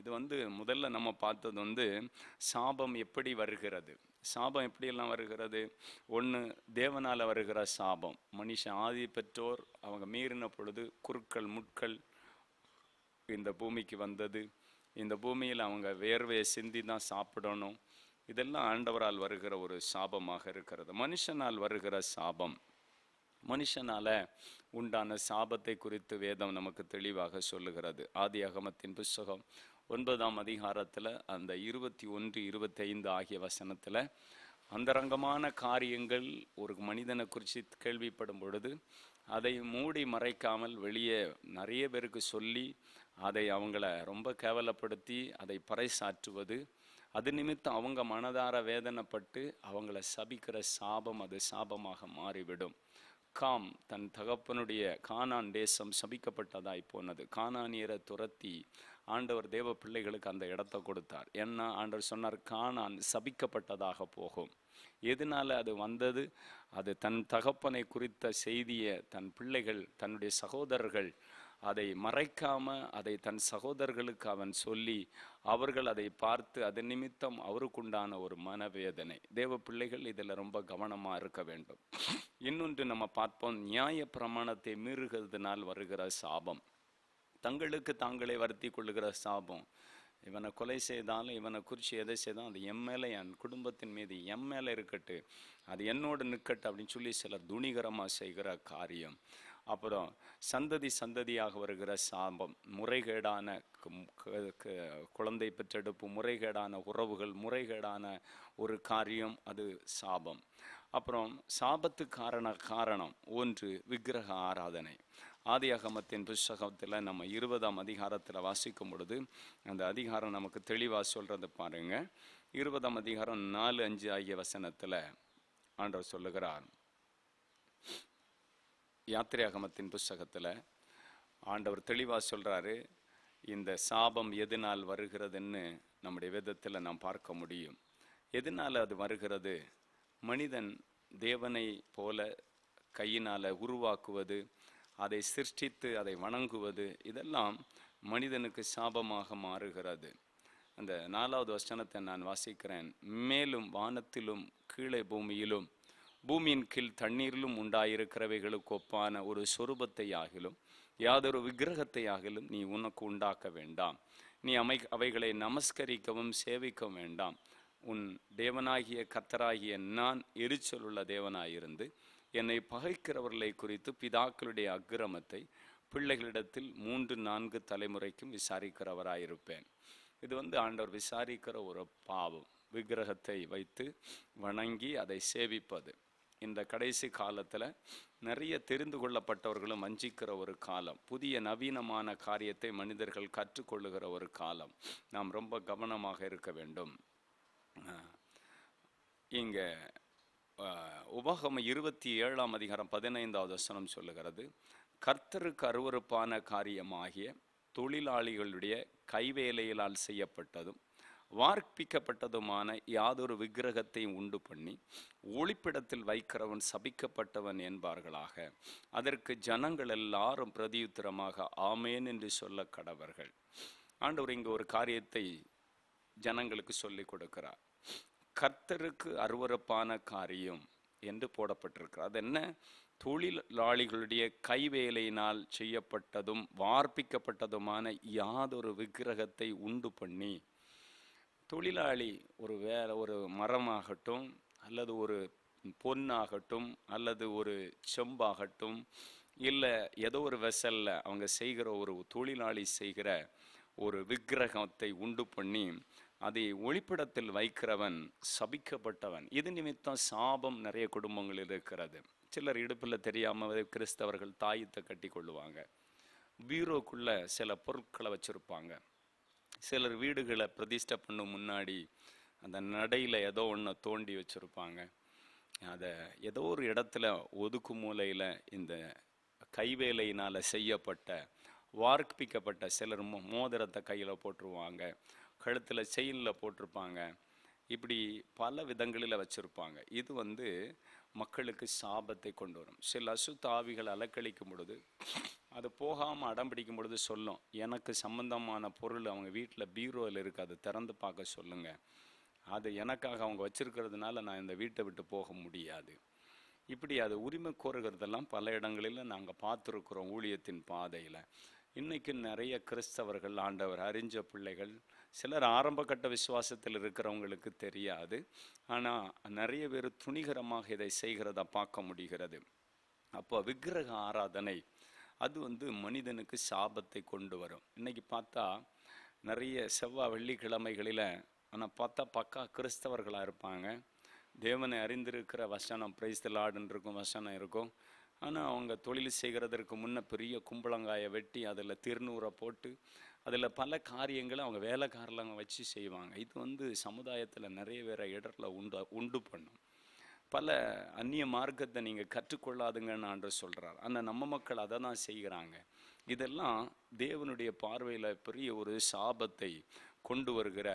இது வந்து முதல்ல நம்ம பார்த்தது வந்து சாபம் எப்படி வருகிறது சாபம் எப்படியெல்லாம் வருகிறது ஒன்று தேவனால் வருகிற சாபம் மனுஷன் ஆதி பெற்றோர் அவங்க மீறின பொழுது குறுக்கள் முட்கள் இந்த பூமிக்கு வந்தது இந்த பூமியில் அவங்க வேர்வையை சிந்தி தான் சாப்பிடணும் இதெல்லாம் ஆண்டவரால் வருகிற ஒரு சாபமாக இருக்கிறது மனுஷனால் வருகிற சாபம் மனுஷனால் உண்டான சாபத்தை குறித்து வேதம் நமக்கு தெளிவாக சொல்லுகிறது ஆதி அகமத்தின் புஸ்தகம் ஒன்பதாம் அதிகாரத்தில் அந்த இருபத்தி ஒன்று இருபத்தைந்து ஆகிய வசனத்தில் அந்தரங்கமான காரியங்கள் ஒரு மனிதனை குறித்து கேள்விப்படும் பொழுது அதை மூடி மறைக்காமல் வெளியே நிறைய பேருக்கு சொல்லி அதை அவங்கள ரொம்ப கேவலப்படுத்தி அதை பறைசாற்றுவது அது நிமித்தம் அவங்க மனதார வேதனைப்பட்டு அவங்கள சபிக்கிற சாபம் அது சாபமாக மாறிவிடும் காம் தன் தகப்பனுடைய கானான் தேசம் சபிக்கப்பட்டதாய் போனது கானானியரை துரத்தி ஆண்டவர் தேவ பிள்ளைகளுக்கு அந்த இடத்த கொடுத்தார் என்ன ஆண்டவர் சொன்னார் காணான் சபிக்கப்பட்டதாக போகும் எதனால அது வந்தது அது தன் தகப்பனை குறித்த செய்தியை தன் பிள்ளைகள் தன்னுடைய சகோதரர்கள் அதை மறைக்காம அதை தன் சகோதரர்களுக்கு அவன் சொல்லி அவர்கள் அதை பார்த்து அது நிமித்தம் அவருக்குண்டான ஒரு மனவேதனை தேவ பிள்ளைகள் இதில் ரொம்ப கவனமாக இருக்க வேண்டும் இன்னொன்று நம்ம பார்ப்போம் நியாய பிரமாணத்தை மீறுகிறதுனால் வருகிற சாபம் தங்களுக்கு தாங்களே வருத்தி கொள்ளுகிற சாபம் இவனை கொலை செய்தாலும் இவனை குறித்து எதை செய்தாலும் அது எம் மேலே என் குடும்பத்தின் மீது எம் மேலே இருக்கட்டு அது என்னோட நிற்கட்டு அப்படின்னு சொல்லி சில துணிகரமாக செய்கிற காரியம் அப்புறம் சந்ததி சந்ததியாக வருகிற சாபம் முறைகேடான குழந்தை பெற்றெடுப்பு முறைகேடான உறவுகள் முறைகேடான ஒரு காரியம் அது சாபம் அப்புறம் சாபத்து காரண காரணம் ஒன்று விக்கிரக ஆராதனை ஆதி அகமத்தின் புஸ்தகத்தில் நம்ம இருபதாம் அதிகாரத்தில் வாசிக்கும் பொழுது அந்த அதிகாரம் நமக்கு தெளிவாக சொல்கிறத பாருங்கள் இருபதாம் அதிகாரம் நாலு அஞ்சு ஆகிய வசனத்தில் ஆண்டவர் சொல்லுகிறார் யாத்திரையாகமத்தின் புஸ்தகத்தில் ஆண்டவர் தெளிவாக சொல்கிறாரு இந்த சாபம் எதனால் வருகிறதுன்னு நம்முடைய விதத்தில் நாம் பார்க்க முடியும் எதனால் அது வருகிறது மனிதன் தேவனை போல கையினால் உருவாக்குவது அதை சிருஷ்டித்து அதை வணங்குவது இதெல்லாம் மனிதனுக்கு சாபமாக மாறுகிறது அந்த நாலாவது வசனத்தை நான் வாசிக்கிறேன் மேலும் வானத்திலும் கீழே பூமியிலும் பூமியின் கீழ் தண்ணீரிலும் உண்டாயிருக்கிறவைகளுக்கு ஒப்பான ஒரு சொரூபத்தை ஆகிலும் யாதொரு விக்கிரகத்தை ஆகிலும் நீ உனக்கு உண்டாக்க வேண்டாம் நீ அமை அவைகளை நமஸ்கரிக்கவும் சேவிக்க வேண்டாம் உன் தேவனாகிய கத்தராகிய நான் எரிச்சல் உள்ள தேவனாயிருந்து என்னை பகைக்கிறவர்களை குறித்து பிதாக்களுடைய அக்கிரமத்தை பிள்ளைகளிடத்தில் மூன்று நான்கு தலைமுறைக்கும் விசாரிக்கிறவராயிருப்பேன் இது வந்து ஆண்டவர் விசாரிக்கிற ஒரு பாவம் விக்கிரகத்தை வைத்து வணங்கி அதை சேவிப்பது இந்த கடைசி காலத்தில் நிறைய தெரிந்து கொள்ளப்பட்டவர்களும் வஞ்சிக்கிற ஒரு காலம் புதிய நவீனமான காரியத்தை மனிதர்கள் கற்றுக்கொள்ளுகிற ஒரு காலம் நாம் ரொம்ப கவனமாக இருக்க வேண்டும் இங்கே உபகம இருபத்தி ஏழாம் அதிகாரம் பதினைந்தாவது வசனம் சொல்லுகிறது கர்த்தருக்கு அருவறுப்பான காரியமாகிய தொழிலாளிகளுடைய கைவேலையிலால் செய்யப்பட்டதும் வார்ப்பிக்கப்பட்டதுமான யாதொரு விக்கிரகத்தை உண்டு பண்ணி ஒளிப்பிடத்தில் வைக்கிறவன் சபிக்கப்பட்டவன் என்பார்களாக அதற்கு ஜனங்கள் எல்லாரும் பிரதியுத்திரமாக ஆமேன் என்று சொல்ல கடவர்கள் ஆண்டவர் இங்கு ஒரு காரியத்தை ஜனங்களுக்கு சொல்லிக் கொடுக்கிறார் கர்த்தருக்கு அருவறுப்பான காரியம் என்று போடப்பட்டிருக்கிறது அது என்ன தொழிலாளிகளுடைய கைவேலையினால் செய்யப்பட்டதும் வார்ப்பிக்கப்பட்டதுமான யாதொரு விக்கிரகத்தை உண்டு பண்ணி தொழிலாளி ஒரு வேற ஒரு மரமாகட்டும் அல்லது ஒரு பொன்னாகட்டும் அல்லது ஒரு செம்பாகட்டும் இல்லை ஏதோ ஒரு வெசலில் அவங்க செய்கிற ஒரு தொழிலாளி செய்கிற ஒரு விக்கிரகத்தை உண்டு பண்ணி அதை ஒளிப்பிடத்தில் வைக்கிறவன் சபிக்கப்பட்டவன் இது நிமித்தம் சாபம் நிறைய குடும்பங்கள் இருக்கிறது சிலர் இடுப்பில் தெரியாமல் கிறிஸ்தவர்கள் தாயத்தை கட்டி கொள்ளுவாங்க பீரோக்குள்ளே சில பொருட்களை வச்சுருப்பாங்க சிலர் வீடுகளை பிரதிஷ்ட பண்ணும் முன்னாடி அந்த நடையில் ஏதோ ஒன்று தோண்டி வச்சுருப்பாங்க அதை ஏதோ ஒரு இடத்துல ஒதுக்கு மூலையில் இந்த கைவேலையினால் செய்யப்பட்ட வார்ப்பிக்கப்பட்ட சிலர் மோதிரத்தை கையில் போட்டுருவாங்க கழுத்தில் செயினில் போட்டிருப்பாங்க இப்படி பல விதங்களில் வச்சுருப்பாங்க இது வந்து மக்களுக்கு சாபத்தை கொண்டு வரும் சில அசுத்த ஆவிகள் அலக்கழிக்கும் பொழுது அது போகாமல் அடம் பிடிக்கும் பொழுது சொல்லும் எனக்கு சம்பந்தமான பொருள் அவங்க வீட்டில் பீரோவில் இருக்குது அதை திறந்து பார்க்க சொல்லுங்கள் அது எனக்காக அவங்க வச்சுருக்கிறதுனால நான் இந்த வீட்டை விட்டு போக முடியாது இப்படி அது உரிமை கோருகிறதெல்லாம் பல இடங்களில் நாங்கள் பார்த்துருக்குறோம் ஊழியத்தின் பாதையில் இன்றைக்கு நிறைய கிறிஸ்தவர்கள் ஆண்டவர் அறிஞ்ச பிள்ளைகள் சிலர் ஆரம்பகட்ட விசுவாசத்தில் இருக்கிறவங்களுக்கு தெரியாது ஆனால் நிறைய பேர் துணிகரமாக இதை செய்கிறத பார்க்க முடிகிறது அப்போ விக்கிரக ஆராதனை அது வந்து மனிதனுக்கு சாபத்தை கொண்டு வரும் இன்றைக்கி பார்த்தா நிறைய செவ்வாய் வெள்ளிக்கிழமைகளில் ஆனால் பார்த்தா பக்கா கிறிஸ்தவர்களாக இருப்பாங்க தேவனை அறிந்திருக்கிற வசனம் பிரைஸ் இருக்கும் வசனம் இருக்கும் ஆனால் அவங்க தொழில் செய்கிறதற்கு முன்ன பெரிய கும்பளங்காயை வெட்டி அதில் திருநூறை போட்டு அதில் பல காரியங்களை அவங்க வேலைக்காரலாங்க வச்சு செய்வாங்க இது வந்து சமுதாயத்தில் நிறைய வேறு இடத்துல உண்டு உண்டு பண்ணும் பல அந்நிய மார்க்கத்தை நீங்கள் கற்றுக்கொள்ளாதுங்கன்னு ஆண்டு சொல்கிறார் ஆனால் நம்ம மக்கள் அதை தான் செய்கிறாங்க இதெல்லாம் தேவனுடைய பார்வையில் பெரிய ஒரு சாபத்தை கொண்டு வருகிற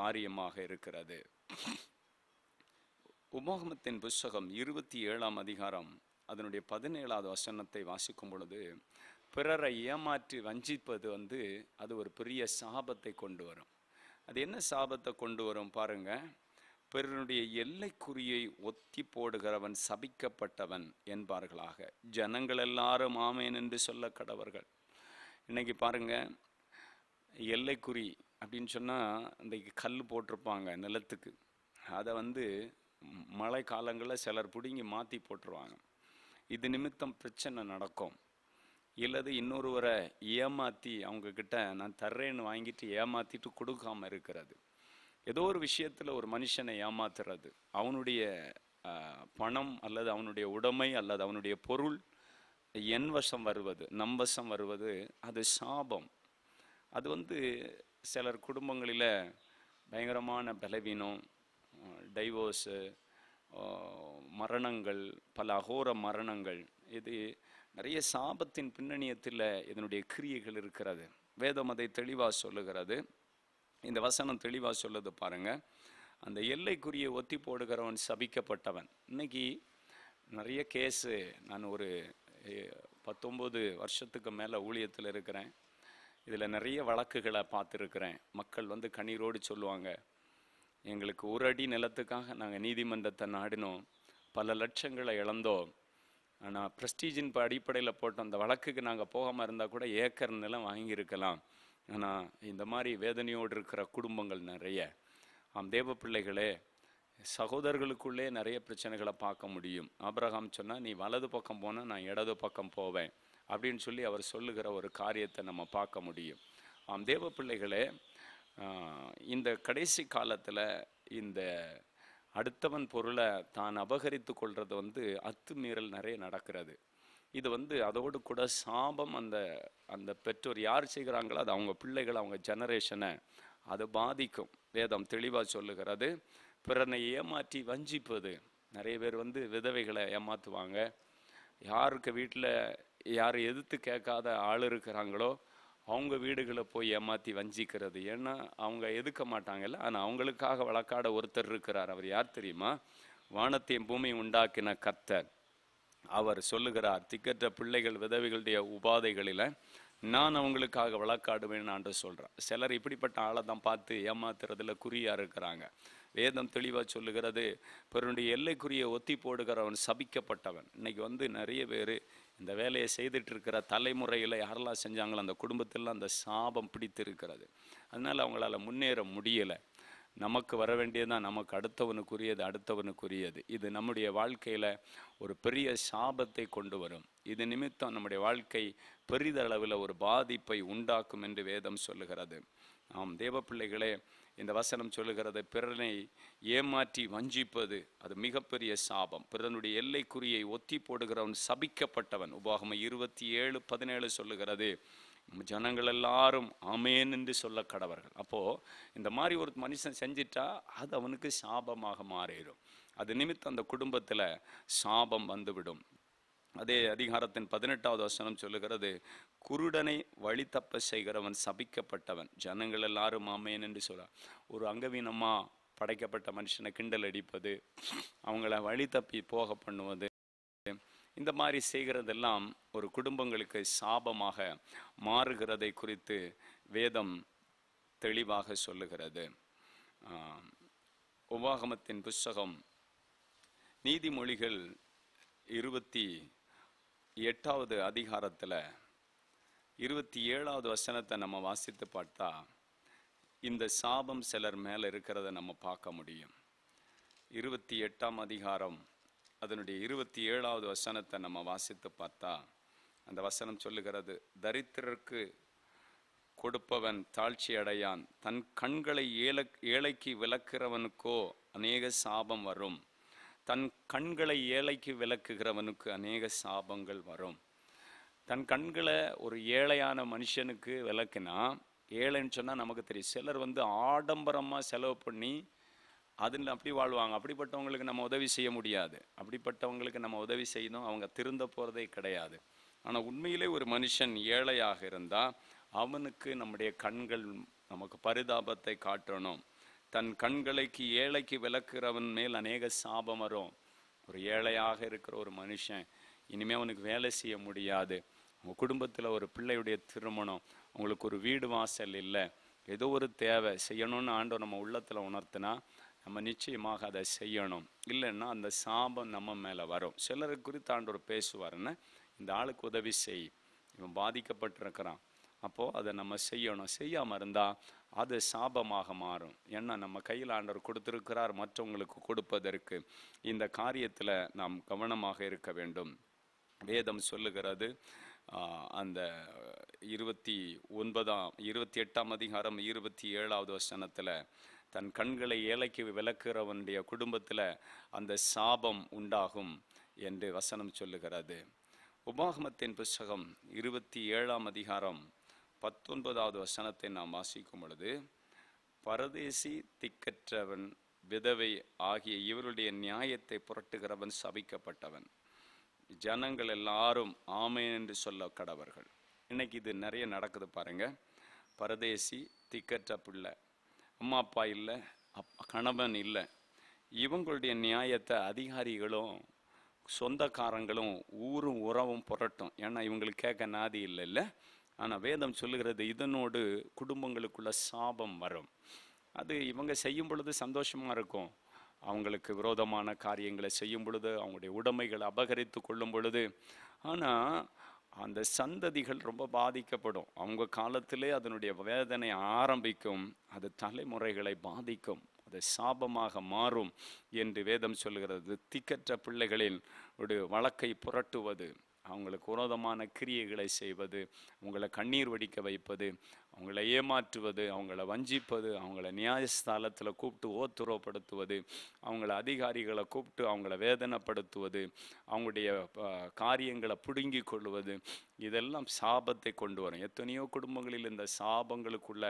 காரியமாக இருக்கிறது உபோகமத்தின் புஸ்தகம் இருபத்தி ஏழாம் அதிகாரம் அதனுடைய பதினேழாவது வசனத்தை வாசிக்கும் பொழுது பிறரை ஏமாற்றி வஞ்சிப்பது வந்து அது ஒரு பெரிய சாபத்தை கொண்டு வரும் அது என்ன சாபத்தை கொண்டு வரும் பாருங்கள் பிறனுடைய எல்லைக்குறியை ஒத்தி போடுகிறவன் சபிக்கப்பட்டவன் என்பார்களாக ஜனங்கள் எல்லாரும் ஆமேன் என்று சொல்ல கடவர்கள் இன்றைக்கி பாருங்கள் எல்லைக்குறி அப்படின்னு சொன்னால் இன்றைக்கு கல் போட்டிருப்பாங்க நிலத்துக்கு அதை வந்து மழை காலங்களில் சிலர் பிடுங்கி மாற்றி போட்டுருவாங்க இது நிமித்தம் பிரச்சனை நடக்கும் இல்லது இன்னொருவரை ஏமாற்றி அவங்கக்கிட்ட நான் தர்றேன்னு வாங்கிட்டு ஏமாற்றிட்டு கொடுக்காமல் இருக்கிறது ஏதோ ஒரு விஷயத்தில் ஒரு மனுஷனை ஏமாத்துறது அவனுடைய பணம் அல்லது அவனுடைய உடைமை அல்லது அவனுடைய பொருள் என் வசம் வருவது நம் வசம் வருவது அது சாபம் அது வந்து சிலர் குடும்பங்களில் பயங்கரமான பலவீனம் டைவோர்ஸு மரணங்கள் பல அகோர மரணங்கள் இது நிறைய சாபத்தின் பின்னணியத்தில் இதனுடைய கிரியைகள் இருக்கிறது வேதம் அதை தெளிவாக சொல்லுகிறது இந்த வசனம் தெளிவாக சொல்லுது பாருங்கள் அந்த எல்லைக்குரிய ஒத்தி போடுகிறவன் சபிக்கப்பட்டவன் இன்னைக்கு நிறைய கேஸு நான் ஒரு பத்தொம்பது வருஷத்துக்கு மேலே ஊழியத்தில் இருக்கிறேன் இதில் நிறைய வழக்குகளை பார்த்துருக்குறேன் மக்கள் வந்து கண்ணீரோடு சொல்லுவாங்க எங்களுக்கு ஒரு அடி நிலத்துக்காக நாங்கள் நீதிமன்றத்தை நாடினோம் பல லட்சங்களை இழந்தோம் ஆனால் பிரஸ்டீஜின் அடிப்படையில் போட்டோம் அந்த வழக்குக்கு நாங்கள் போகாமல் இருந்தால் கூட ஏக்கர் நிலம் வாங்கியிருக்கலாம் ஆனால் இந்த மாதிரி வேதனையோடு இருக்கிற குடும்பங்கள் நிறைய ஆம் தேவ பிள்ளைகளே சகோதரர்களுக்குள்ளே நிறைய பிரச்சனைகளை பார்க்க முடியும் ஆபிரகாம் சொன்னால் நீ வலது பக்கம் போனால் நான் இடது பக்கம் போவேன் அப்படின்னு சொல்லி அவர் சொல்லுகிற ஒரு காரியத்தை நம்ம பார்க்க முடியும் ஆம் தேவ பிள்ளைகளே இந்த கடைசி காலத்தில் இந்த அடுத்தவன் பொருளை தான் அபகரித்து கொள்வது வந்து அத்துமீறல் நிறைய நடக்கிறது இது வந்து அதோடு கூட சாபம் அந்த அந்த பெற்றோர் யார் செய்கிறாங்களோ அது அவங்க பிள்ளைகள் அவங்க ஜெனரேஷனை அது பாதிக்கும் வேதம் தெளிவாக சொல்லுகிறது பிறனை ஏமாற்றி வஞ்சிப்பது நிறைய பேர் வந்து விதவைகளை ஏமாற்றுவாங்க யாருக்கு வீட்டில் யார் எதிர்த்து கேட்காத ஆள் இருக்கிறாங்களோ அவங்க வீடுகளை போய் ஏமாற்றி வஞ்சிக்கிறது ஏன்னா அவங்க எதுக்க மாட்டாங்கல்ல ஆனால் அவங்களுக்காக வழக்காட ஒருத்தர் இருக்கிறார் அவர் யார் தெரியுமா வானத்தையும் பூமி உண்டாக்கின கர்த்தர் அவர் சொல்லுகிறார் திக்கற்ற பிள்ளைகள் விதவைகளுடைய உபாதைகளில் நான் அவங்களுக்காக வழக்காடுவேன் என்று சொல்கிறேன் சிலர் இப்படிப்பட்ட ஆளை தான் பார்த்து ஏமாத்துறதுல குறியாக இருக்கிறாங்க வேதம் தெளிவாக சொல்லுகிறது பிறனுடைய எல்லைக்குரிய ஒத்தி போடுகிறவன் சபிக்கப்பட்டவன் இன்னைக்கு வந்து நிறைய பேர் இந்த வேலையை செய்துட்டு இருக்கிற தலைமுறையில் யாரெல்லாம் செஞ்சாங்களோ அந்த குடும்பத்தில் அந்த சாபம் பிடித்திருக்கிறது அதனால் அவங்களால முன்னேற முடியலை நமக்கு வர வேண்டியதுதான் நமக்கு அடுத்தவனுக்குரியது அடுத்தவனுக்குரியது இது நம்முடைய வாழ்க்கையில் ஒரு பெரிய சாபத்தை கொண்டு வரும் இது நிமித்தம் நம்முடைய வாழ்க்கை பெரிதளவில் ஒரு பாதிப்பை உண்டாக்கும் என்று வேதம் சொல்லுகிறது ஆம் தேவ பிள்ளைகளே இந்த வசனம் சொல்லுகிறது பிறனை ஏமாற்றி வஞ்சிப்பது அது மிகப்பெரிய சாபம் பிறனுடைய எல்லைக்குறியை ஒத்தி போடுகிறவன் சபிக்கப்பட்டவன் உபாகம இருபத்தி ஏழு பதினேழு சொல்லுகிறது ஜனங்கள் எல்லாரும் அமேன் என்று சொல்ல கடவர்கள் அப்போது இந்த மாதிரி ஒரு மனுஷன் செஞ்சிட்டா அது அவனுக்கு சாபமாக மாறிடும் அது நிமித்தம் அந்த குடும்பத்தில் சாபம் வந்துவிடும் அதே அதிகாரத்தின் பதினெட்டாவது வசனம் சொல்லுகிறது குருடனை வழி தப்ப செய்கிறவன் சபிக்கப்பட்டவன் ஜனங்கள் எல்லாரும் ஆமேன் என்று சொல்ல ஒரு அங்கவீனமா படைக்கப்பட்ட மனுஷனை கிண்டல் அடிப்பது அவங்கள வழி தப்பி போக பண்ணுவது இந்த மாதிரி செய்கிறதெல்லாம் ஒரு குடும்பங்களுக்கு சாபமாக மாறுகிறதை குறித்து வேதம் தெளிவாக சொல்லுகிறது உபாகமத்தின் புஸ்தகம் நீதிமொழிகள் இருபத்தி எட்டாவது அதிகாரத்தில் இருபத்தி ஏழாவது வசனத்தை நம்ம வாசித்து பார்த்தா இந்த சாபம் சிலர் மேலே இருக்கிறத நம்ம பார்க்க முடியும் இருபத்தி எட்டாம் அதிகாரம் அதனுடைய இருபத்தி ஏழாவது வசனத்தை நம்ம வாசித்து பார்த்தா அந்த வசனம் சொல்லுகிறது தரித்திரருக்கு கொடுப்பவன் தாழ்ச்சி அடையான் தன் கண்களை ஏல ஏழைக்கு விளக்கிறவனுக்கோ அநேக சாபம் வரும் தன் கண்களை ஏழைக்கு விளக்குகிறவனுக்கு அநேக சாபங்கள் வரும் தன் கண்களை ஒரு ஏழையான மனுஷனுக்கு விளக்குனா ஏழைன்னு சொன்னால் நமக்கு தெரியும் சிலர் வந்து ஆடம்பரமாக செலவு பண்ணி அதில் அப்படி வாழ்வாங்க அப்படிப்பட்டவங்களுக்கு நம்ம உதவி செய்ய முடியாது அப்படிப்பட்டவங்களுக்கு நம்ம உதவி செய்யணும் அவங்க திருந்த போகிறதே கிடையாது ஆனால் உண்மையிலே ஒரு மனுஷன் ஏழையாக இருந்தால் அவனுக்கு நம்முடைய கண்கள் நமக்கு பரிதாபத்தை காட்டணும் தன் கண்களைக்கு ஏழைக்கு விளக்குறவன் மேல் அநேக சாபம் வரும் ஒரு ஏழையாக இருக்கிற ஒரு மனுஷன் இனிமே அவனுக்கு வேலை செய்ய முடியாது உங்கள் குடும்பத்தில் ஒரு பிள்ளையுடைய திருமணம் அவங்களுக்கு ஒரு வீடு வாசல் இல்லை ஏதோ ஒரு தேவை செய்யணும்னு ஆண்டு நம்ம உள்ளத்தில் உணர்த்தினா நம்ம நிச்சயமாக அதை செய்யணும் இல்லைன்னா அந்த சாபம் நம்ம மேலே வரும் சிலர் குறித்து ஒரு பேசுவாருன்னு இந்த ஆளுக்கு உதவி செய் இவன் பாதிக்கப்பட்டிருக்கிறான் அப்போது அதை நம்ம செய்யணும் செய்யாமல் இருந்தால் அது சாபமாக மாறும் ஏன்னா நம்ம கையில் ஆண்டவர் கொடுத்திருக்கிறார் மற்றவங்களுக்கு கொடுப்பதற்கு இந்த காரியத்தில் நாம் கவனமாக இருக்க வேண்டும் வேதம் சொல்லுகிறது அந்த இருபத்தி ஒன்பதாம் இருபத்தி எட்டாம் அதிகாரம் இருபத்தி ஏழாவது வசனத்தில் தன் கண்களை ஏழைக்கு விளக்குறவனுடைய குடும்பத்தில் அந்த சாபம் உண்டாகும் என்று வசனம் சொல்லுகிறது உபாகமத்தின் புஸ்தகம் இருபத்தி ஏழாம் அதிகாரம் பத்தொன்பதாவது வசனத்தை நாம் வாசிக்கும் பொழுது பரதேசி திக்கற்றவன் விதவை ஆகிய இவருடைய நியாயத்தை புரட்டுகிறவன் சபிக்கப்பட்டவன் ஜனங்கள் எல்லாரும் ஆமை என்று சொல்ல கடவர்கள் இன்னைக்கு இது நிறைய நடக்குது பாருங்க பரதேசி திக்கற்ற பிள்ளை அம்மா அப்பா இல்லை கணவன் இல்லை இவங்களுடைய நியாயத்தை அதிகாரிகளும் சொந்தக்காரங்களும் ஊரும் உறவும் புரட்டும் ஏன்னா இவங்களுக்கு கேட்க நாதி இல்லை இல்லை ஆனால் வேதம் சொல்லுகிறது இதனோடு குடும்பங்களுக்குள்ள சாபம் வரும் அது இவங்க செய்யும் பொழுது சந்தோஷமாக இருக்கும் அவங்களுக்கு விரோதமான காரியங்களை செய்யும் பொழுது அவங்களுடைய உடைமைகளை அபகரித்து கொள்ளும் பொழுது ஆனால் அந்த சந்ததிகள் ரொம்ப பாதிக்கப்படும் அவங்க காலத்திலே அதனுடைய வேதனை ஆரம்பிக்கும் அது தலைமுறைகளை பாதிக்கும் அது சாபமாக மாறும் என்று வேதம் சொல்கிறது திக்கற்ற பிள்ளைகளின் ஒரு வழக்கை புரட்டுவது அவங்களுக்கு உரோதமான கிரியைகளை செய்வது உங்களை கண்ணீர் வடிக்க வைப்பது அவங்கள ஏமாற்றுவது அவங்கள வஞ்சிப்பது அவங்கள நியாயஸ்தாலத்தில் கூப்பிட்டு ஓத்துரோப்படுத்துவது அவங்கள அதிகாரிகளை கூப்பிட்டு அவங்கள வேதனைப்படுத்துவது அவங்களுடைய காரியங்களை பிடுங்கி கொள்வது இதெல்லாம் சாபத்தை கொண்டு வரும் எத்தனையோ குடும்பங்களில் இந்த சாபங்களுக்குள்ள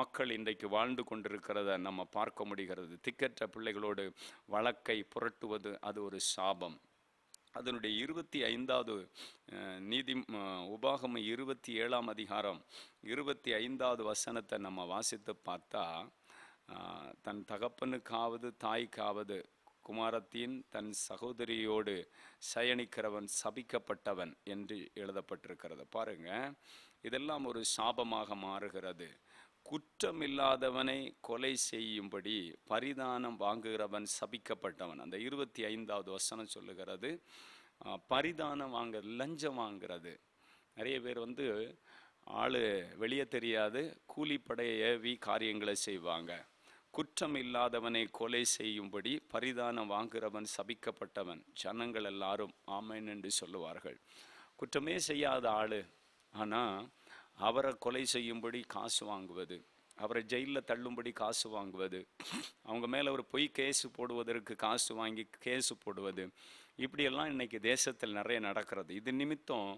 மக்கள் இன்றைக்கு வாழ்ந்து கொண்டிருக்கிறத நம்ம பார்க்க முடிகிறது திக்கற்ற பிள்ளைகளோடு வழக்கை புரட்டுவது அது ஒரு சாபம் அதனுடைய இருபத்தி ஐந்தாவது நீதி உபாகம இருபத்தி ஏழாம் அதிகாரம் இருபத்தி ஐந்தாவது வசனத்தை நம்ம வாசித்து பார்த்தா தன் தகப்பனுக்காவது தாய்க்காவது குமாரத்தின் தன் சகோதரியோடு சயணிக்கிறவன் சபிக்கப்பட்டவன் என்று எழுதப்பட்டிருக்கிறது பாருங்க இதெல்லாம் ஒரு சாபமாக மாறுகிறது குற்றமில்லாதவனை கொலை செய்யும்படி பரிதானம் வாங்குகிறவன் சபிக்கப்பட்டவன் அந்த இருபத்தி ஐந்தாவது வசனம் சொல்லுகிறது பரிதானம் வாங்க லஞ்சம் வாங்கிறது நிறைய பேர் வந்து ஆள் வெளியே தெரியாது கூலிப்படைய ஏவி காரியங்களை செய்வாங்க குற்றம் இல்லாதவனை கொலை செய்யும்படி பரிதானம் வாங்குகிறவன் சபிக்கப்பட்டவன் ஜனங்கள் எல்லாரும் ஆமேன் என்று சொல்லுவார்கள் குற்றமே செய்யாத ஆள் ஆனால் அவரை கொலை செய்யும்படி காசு வாங்குவது அவரை ஜெயிலில் தள்ளும்படி காசு வாங்குவது அவங்க மேலே ஒரு பொய் கேஸு போடுவதற்கு காசு வாங்கி கேஸு போடுவது இப்படியெல்லாம் இன்றைக்கி தேசத்தில் நிறைய நடக்கிறது இது நிமித்தம்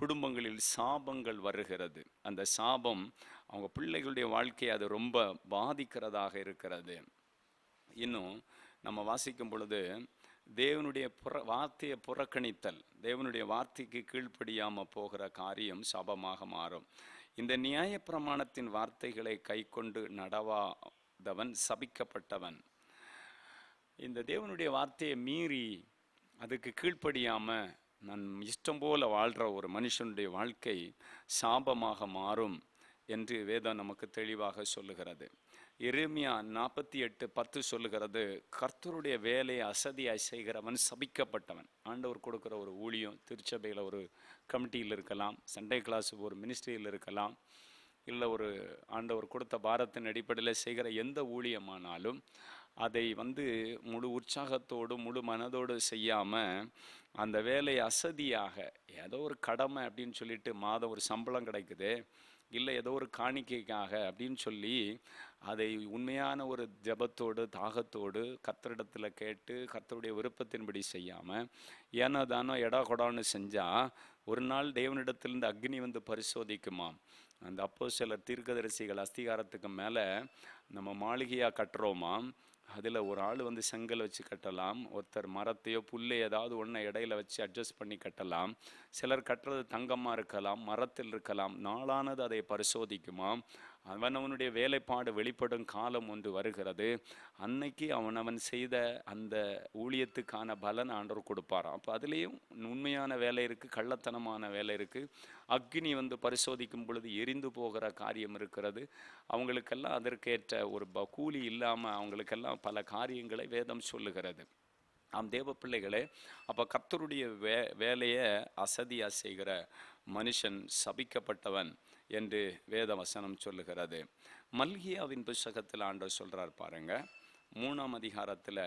குடும்பங்களில் சாபங்கள் வருகிறது அந்த சாபம் அவங்க பிள்ளைகளுடைய வாழ்க்கையை அது ரொம்ப பாதிக்கிறதாக இருக்கிறது இன்னும் நம்ம வாசிக்கும் பொழுது தேவனுடைய புற வார்த்தையை புறக்கணித்தல் தேவனுடைய வார்த்தைக்கு கீழ்ப்படியாமல் போகிற காரியம் சபமாக மாறும் இந்த நியாயப்பிரமாணத்தின் வார்த்தைகளை கை கொண்டு நடவாதவன் சபிக்கப்பட்டவன் இந்த தேவனுடைய வார்த்தையை மீறி அதுக்கு கீழ்ப்படியாமல் நான் இஷ்டம் போல வாழ்கிற ஒரு மனுஷனுடைய வாழ்க்கை சாபமாக மாறும் என்று வேதம் நமக்கு தெளிவாக சொல்லுகிறது எருமியா நாற்பத்தி எட்டு பத்து சொல்லுகிறது கர்த்தருடைய வேலையை அசதியாக செய்கிறவன் சபிக்கப்பட்டவன் ஆண்டவர் கொடுக்குற ஒரு ஊழியம் திருச்சபையில் ஒரு கமிட்டியில் இருக்கலாம் சண்டே கிளாஸ் ஒரு மினிஸ்ட்ரியில் இருக்கலாம் இல்லை ஒரு ஆண்டவர் கொடுத்த பாரத்தின் அடிப்படையில் செய்கிற எந்த ஊழியமானாலும் அதை வந்து முழு உற்சாகத்தோடு முழு மனதோடு செய்யாமல் அந்த வேலை அசதியாக ஏதோ ஒரு கடமை அப்படின்னு சொல்லிட்டு மாதம் ஒரு சம்பளம் கிடைக்குது இல்லை ஏதோ ஒரு காணிக்கைக்காக அப்படின்னு சொல்லி அதை உண்மையான ஒரு ஜபத்தோடு தாகத்தோடு கத்தரிடத்தில் கேட்டு கத்தருடைய விருப்பத்தின்படி செய்யாமல் ஏனோ தானோ எடா கொடான்னு செஞ்சால் ஒரு நாள் தேவனிடத்திலிருந்து அக்னி வந்து பரிசோதிக்குமாம் அந்த அப்போ சில தீர்க்கதரிசிகள் அஸ்திகாரத்துக்கு மேலே நம்ம மாளிகையாக கட்டுறோமாம் அதில் ஒரு ஆள் வந்து செங்கல் வச்சு கட்டலாம் ஒருத்தர் மரத்தையோ புல்லை ஏதாவது ஒன்றை இடையில வச்சு அட்ஜஸ்ட் பண்ணி கட்டலாம் சிலர் கட்டுறது தங்கமாக இருக்கலாம் மரத்தில் இருக்கலாம் நாளானது அதை பரிசோதிக்குமா அவன் அவனுடைய வேலைப்பாடு வெளிப்படும் காலம் ஒன்று வருகிறது அன்னைக்கு அவன் அவன் செய்த அந்த ஊழியத்துக்கான பலன் ஆண்டவர் கொடுப்பாரான் அப்போ அதுலேயும் உண்மையான வேலை இருக்குது கள்ளத்தனமான வேலை இருக்குது அக்னி வந்து பரிசோதிக்கும் பொழுது எரிந்து போகிற காரியம் இருக்கிறது அவங்களுக்கெல்லாம் அதற்கேற்ற ஒரு கூலி இல்லாமல் அவங்களுக்கெல்லாம் பல காரியங்களை வேதம் சொல்லுகிறது நாம் தேவ பிள்ளைகளே அப்போ கர்த்தருடைய வே வேலையை அசதியாக செய்கிற மனுஷன் சபிக்கப்பட்டவன் என்று வேத வசனம் சொல்லுகிறது மல்கியாவின் புஸ்தகத்தில் ஆண்டவர் சொல்கிறார் பாருங்க மூணாம் அதிகாரத்தில்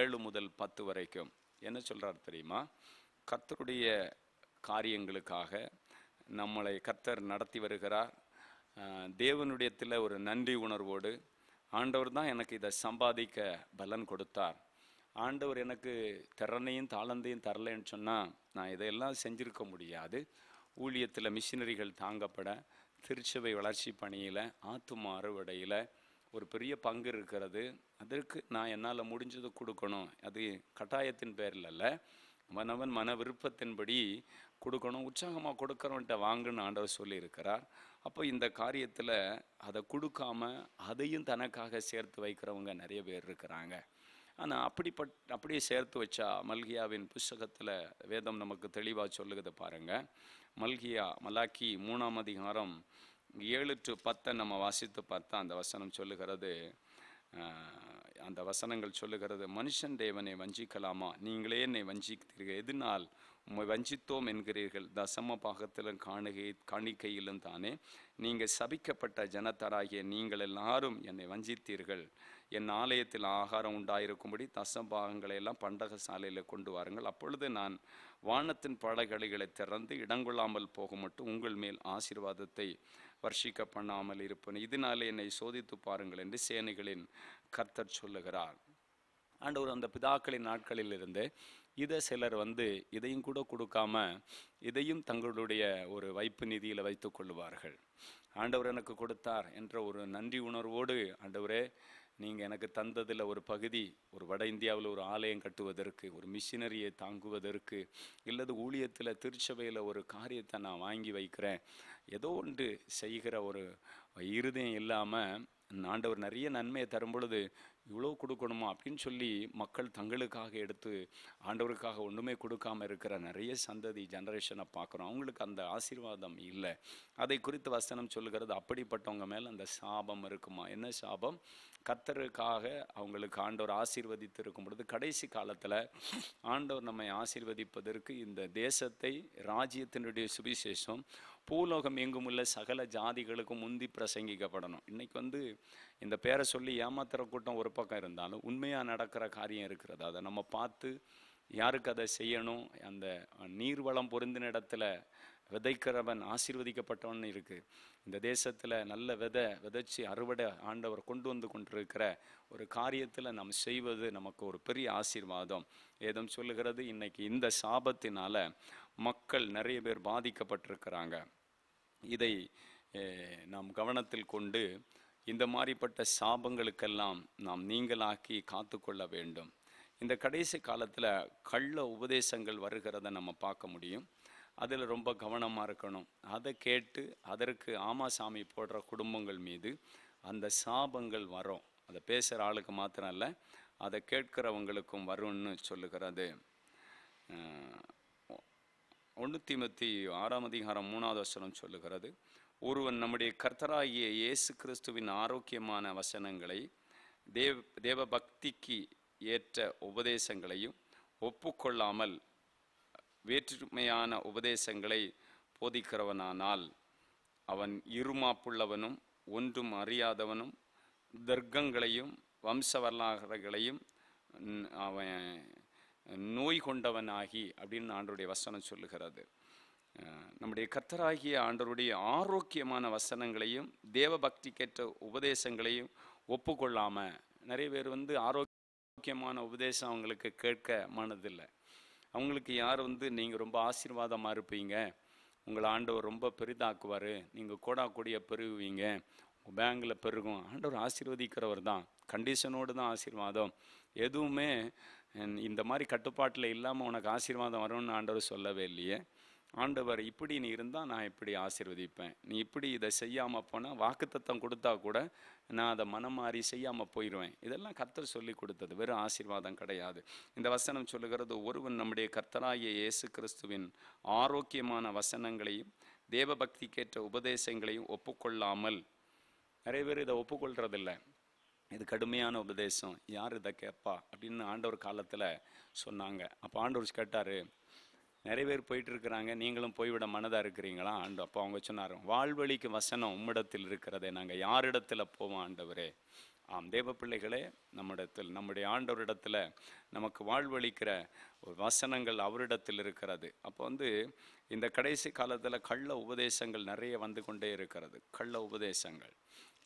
ஏழு முதல் பத்து வரைக்கும் என்ன சொல்கிறார் தெரியுமா கர்த்தருடைய காரியங்களுக்காக நம்மளை கர்த்தர் நடத்தி வருகிறார் தேவனுடையத்தில் ஒரு நன்றி உணர்வோடு ஆண்டவர் தான் எனக்கு இதை சம்பாதிக்க பலன் கொடுத்தார் ஆண்டவர் எனக்கு திறனையும் தாளந்தையும் தரலைன்னு சொன்னால் நான் இதையெல்லாம் செஞ்சுருக்க முடியாது ஊழியத்தில் மிஷினரிகள் தாங்கப்பட திருச்சபை வளர்ச்சி பணியில் ஆத்தும அறுவடையில் ஒரு பெரிய பங்கு இருக்கிறது அதற்கு நான் என்னால் முடிஞ்சது கொடுக்கணும் அது கட்டாயத்தின் பேரில் அல்ல மனவன் மன விருப்பத்தின்படி கொடுக்கணும் உற்சாகமாக கொடுக்குறவன்ட்ட வாங்குன்னு ஆண்டவர் சொல்லியிருக்கிறார் அப்போ இந்த காரியத்தில் அதை கொடுக்காம அதையும் தனக்காக சேர்த்து வைக்கிறவங்க நிறைய பேர் இருக்கிறாங்க ஆனால் அப்படிப்பட் அப்படியே சேர்த்து வச்சா மல்கியாவின் புஸ்தகத்தில் வேதம் நமக்கு தெளிவாக சொல்லுகிறது பாருங்கள் மல்கியா மலாக்கி மூணாம் அதிகாரம் ஏழு டு பத்தை நம்ம வாசித்து பார்த்தா அந்த வசனம் சொல்லுகிறது அந்த வசனங்கள் சொல்லுகிறது மனுஷன் தேவனை வஞ்சிக்கலாமா நீங்களே என்னை வஞ்சிக்கிறீர்கள் எதனால் உம்மை வஞ்சித்தோம் என்கிறீர்கள் தசம பாகத்திலும் காணுகை காணிக்கையிலும் தானே நீங்கள் சபிக்கப்பட்ட ஜனத்தராகிய நீங்கள் எல்லாரும் என்னை வஞ்சித்தீர்கள் என் ஆலயத்தில் ஆகாரம் உண்டாயிருக்கும்படி தசம் பாகங்களை எல்லாம் பண்டக சாலையில் கொண்டு வாருங்கள் அப்பொழுது நான் வானத்தின் படகலைகளை திறந்து இடங்கொள்ளாமல் போக மட்டும் உங்கள் மேல் ஆசீர்வாதத்தை வர்ஷிக்க பண்ணாமல் இருப்பேன் இதனாலே என்னை சோதித்து பாருங்கள் என்று சேனைகளின் கர்த்தர் சொல்லுகிறார் ஆண்டவர் அந்த பிதாக்களின் நாட்களில் இருந்து இதை சிலர் வந்து இதையும் கூட கொடுக்காம இதையும் தங்களுடைய ஒரு வைப்பு நிதியில் வைத்து கொள்வார்கள் ஆண்டவர் எனக்கு கொடுத்தார் என்ற ஒரு நன்றி உணர்வோடு ஆண்டவரே நீங்கள் எனக்கு தந்ததில் ஒரு பகுதி ஒரு வட இந்தியாவில் ஒரு ஆலயம் கட்டுவதற்கு ஒரு மிஷினரியை தாங்குவதற்கு இல்லது ஊழியத்தில் திருச்சபையில் ஒரு காரியத்தை நான் வாங்கி வைக்கிறேன் ஏதோ ஒன்று செய்கிற ஒரு இருதயம் இல்லாமல் ஆண்டவர் நிறைய நன்மையை தரும் பொழுது இவ்வளோ கொடுக்கணுமா அப்படின்னு சொல்லி மக்கள் தங்களுக்காக எடுத்து ஆண்டவருக்காக ஒன்றுமே கொடுக்காம இருக்கிற நிறைய சந்ததி ஜெனரேஷனை பார்க்குறோம் அவங்களுக்கு அந்த ஆசீர்வாதம் இல்லை அதை குறித்து வசனம் சொல்லுகிறது அப்படிப்பட்டவங்க மேலே அந்த சாபம் இருக்குமா என்ன சாபம் கத்தருக்காக அவங்களுக்கு ஆண்டவர் ஆசீர்வதித்து இருக்கும் பொழுது கடைசி காலத்தில் ஆண்டவர் நம்மை ஆசீர்வதிப்பதற்கு இந்த தேசத்தை ராஜ்யத்தினுடைய சுவிசேஷம் பூலோகம் எங்கும் உள்ள சகல ஜாதிகளுக்கும் முந்தி பிரசங்கிக்கப்படணும் இன்றைக்கி வந்து இந்த பேரை சொல்லி ஏமாத்துற கூட்டம் ஒரு பக்கம் இருந்தாலும் உண்மையாக நடக்கிற காரியம் இருக்கிறது அதை நம்ம பார்த்து யாருக்கு அதை செய்யணும் அந்த நீர்வளம் பொருந்தின இடத்துல விதைக்கிறவன் ஆசீர்வதிக்கப்பட்டவன் இருக்குது இந்த தேசத்தில் நல்ல விதை விதைச்சி அறுவடை ஆண்டவர் கொண்டு வந்து கொண்டிருக்கிற ஒரு காரியத்தில் நம்ம செய்வது நமக்கு ஒரு பெரிய ஆசீர்வாதம் ஏதும் சொல்லுகிறது இன்னைக்கு இந்த சாபத்தினால் மக்கள் நிறைய பேர் பாதிக்கப்பட்டிருக்கிறாங்க இதை நாம் கவனத்தில் கொண்டு இந்த மாதிரிப்பட்ட சாபங்களுக்கெல்லாம் நாம் நீங்களாக்கி காத்து கொள்ள வேண்டும் இந்த கடைசி காலத்தில் கள்ள உபதேசங்கள் வருகிறத நம்ம பார்க்க முடியும் அதில் ரொம்ப கவனமாக இருக்கணும் அதை கேட்டு அதற்கு ஆமாசாமி போடுற குடும்பங்கள் மீது அந்த சாபங்கள் வரும் அதை பேசுகிற ஆளுக்கு மாத்திரம் இல்லை அதை கேட்கிறவங்களுக்கும் வரும்னு சொல்லுகிறது ஒன்றுத்தி முத்தி ஆறாம் அதிகாரம் மூணாவது வசனம் சொல்லுகிறது ஒருவன் நம்முடைய கர்த்தராகிய இயேசு கிறிஸ்துவின் ஆரோக்கியமான வசனங்களை தேவ் தேவ பக்திக்கு ஏற்ற உபதேசங்களையும் ஒப்புக்கொள்ளாமல் வேற்றுமையான உபதேசங்களை போதிக்கிறவனானால் அவன் இருமாப்புள்ளவனும் ஒன்றும் அறியாதவனும் தர்க்கங்களையும் வம்ச வரலாறுகளையும் அவன் நோய் கொண்டவனாகி அப்படின்னு ஆண்டருடைய வசனம் சொல்லுகிறது நம்முடைய கத்தராகிய ஆண்டருடைய ஆரோக்கியமான வசனங்களையும் தேவ கேட்ட உபதேசங்களையும் ஒப்புக்கொள்ளாமல் நிறைய பேர் வந்து ஆரோக்கியமான உபதேசம் அவங்களுக்கு கேட்க மனதில்லை அவங்களுக்கு யார் வந்து நீங்கள் ரொம்ப ஆசீர்வாதமாக இருப்பீங்க உங்களை ஆண்டவர் ரொம்ப பெரிதாக்குவார் நீங்கள் கோடா கூடிய பெருகுவீங்க பேங்கில் பெருகும் ஆண்டவர் ஆசீர்வதிக்கிறவர் தான் கண்டிஷனோடு தான் ஆசீர்வாதம் எதுவுமே இந்த மாதிரி கட்டுப்பாட்டில் இல்லாமல் உனக்கு ஆசீர்வாதம் வரும்னு ஆண்டவர் சொல்லவே இல்லையே ஆண்டவர் இப்படி நீ இருந்தால் நான் இப்படி ஆசிர்வதிப்பேன் நீ இப்படி இதை செய்யாமல் போனால் வாக்குத்தத்தம் கொடுத்தா கூட நான் அதை மனம் மாறி செய்யாமல் போயிடுவேன் இதெல்லாம் கர்த்தர் சொல்லி கொடுத்தது வெறும் ஆசீர்வாதம் கிடையாது இந்த வசனம் சொல்லுகிறது ஒருவன் நம்முடைய கர்த்தராகிய இயேசு கிறிஸ்துவின் ஆரோக்கியமான வசனங்களையும் தேவபக்திக்கேற்ற உபதேசங்களையும் ஒப்புக்கொள்ளாமல் நிறைய பேர் இதை ஒப்புக்கொள்றதில்ல இது கடுமையான உபதேசம் யார் இதை கேட்பா அப்படின்னு ஆண்டவர் காலத்தில் சொன்னாங்க அப்போ ஆண்டவர் கேட்டார் நிறைய பேர் போயிட்டு இருக்கிறாங்க நீங்களும் போய்விட மனதாக இருக்கிறீங்களா ஆண்டு அப்போ அவங்க சொன்னார் வாழ்வழிக்கு வசனம் உம்மிடத்தில் இருக்கிறதே நாங்கள் யாரிடத்தில் போவோம் ஆண்டவரே ஆம் தேவ பிள்ளைகளே நம்மிடத்தில் நம்முடைய ஆண்டவரிடத்தில் நமக்கு வாழ்வழிக்கிற ஒரு வசனங்கள் அவரிடத்தில் இருக்கிறது அப்போ வந்து இந்த கடைசி காலத்தில் கள்ள உபதேசங்கள் நிறைய வந்து கொண்டே இருக்கிறது கள்ள உபதேசங்கள்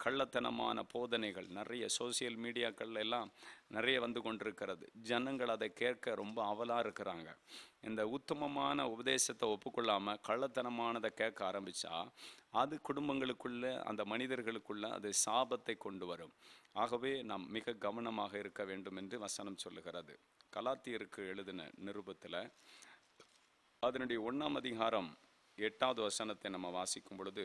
கள்ளத்தனமான போதனைகள் நிறைய சோசியல் மீடியாக்கள் எல்லாம் நிறைய வந்து கொண்டிருக்கிறது ஜனங்கள் அதை கேட்க ரொம்ப அவலாக இருக்கிறாங்க இந்த உத்தமமான உபதேசத்தை ஒப்புக்கொள்ளாமல் கள்ளத்தனமானதை கேட்க ஆரம்பித்தா அது குடும்பங்களுக்குள்ளே அந்த மனிதர்களுக்குள்ளே அது சாபத்தை கொண்டு வரும் ஆகவே நாம் மிக கவனமாக இருக்க வேண்டும் என்று வசனம் சொல்லுகிறது கலாத்தியருக்கு எழுதின நிருபத்தில் அதனுடைய ஒன்றாம் அதிகாரம் எட்டாவது வசனத்தை நம்ம வாசிக்கும் பொழுது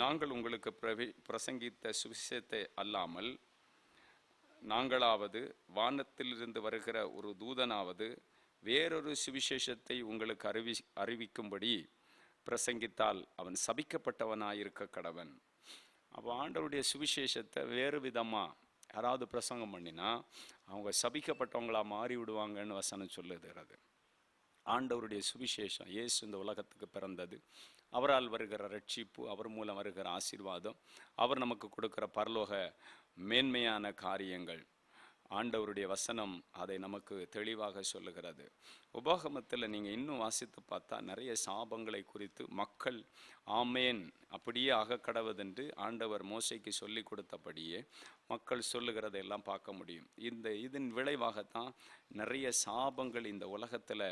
நாங்கள் உங்களுக்கு பிரவி பிரசங்கித்த சுவிசேத்தை அல்லாமல் நாங்களாவது வானத்திலிருந்து வருகிற ஒரு தூதனாவது வேறொரு சுவிசேஷத்தை உங்களுக்கு அறிவி அறிவிக்கும்படி பிரசங்கித்தால் அவன் சபிக்கப்பட்டவனாயிருக்க கடவன் அப்போ ஆண்டவருடைய சுவிசேஷத்தை வேறு விதமாக யாராவது பிரசங்கம் பண்ணினா அவங்க சபிக்கப்பட்டவங்களா மாறி விடுவாங்கன்னு வசனம் சொல்லுகிறது ஆண்டவருடைய சுவிசேஷம் இயேசு இந்த உலகத்துக்கு பிறந்தது அவரால் வருகிற ரட்சிப்பு அவர் மூலம் வருகிற ஆசீர்வாதம் அவர் நமக்கு கொடுக்கிற பரலோக மேன்மையான காரியங்கள் ஆண்டவருடைய வசனம் அதை நமக்கு தெளிவாக சொல்லுகிறது உபாகமத்தில் நீங்கள் இன்னும் வாசித்து பார்த்தா நிறைய சாபங்களை குறித்து மக்கள் ஆமேன் அப்படியே அகக்கடவதென்று ஆண்டவர் மோசைக்கு சொல்லி கொடுத்தபடியே மக்கள் சொல்லுகிறதை எல்லாம் பார்க்க முடியும் இந்த இதன் விளைவாகத்தான் நிறைய சாபங்கள் இந்த உலகத்தில்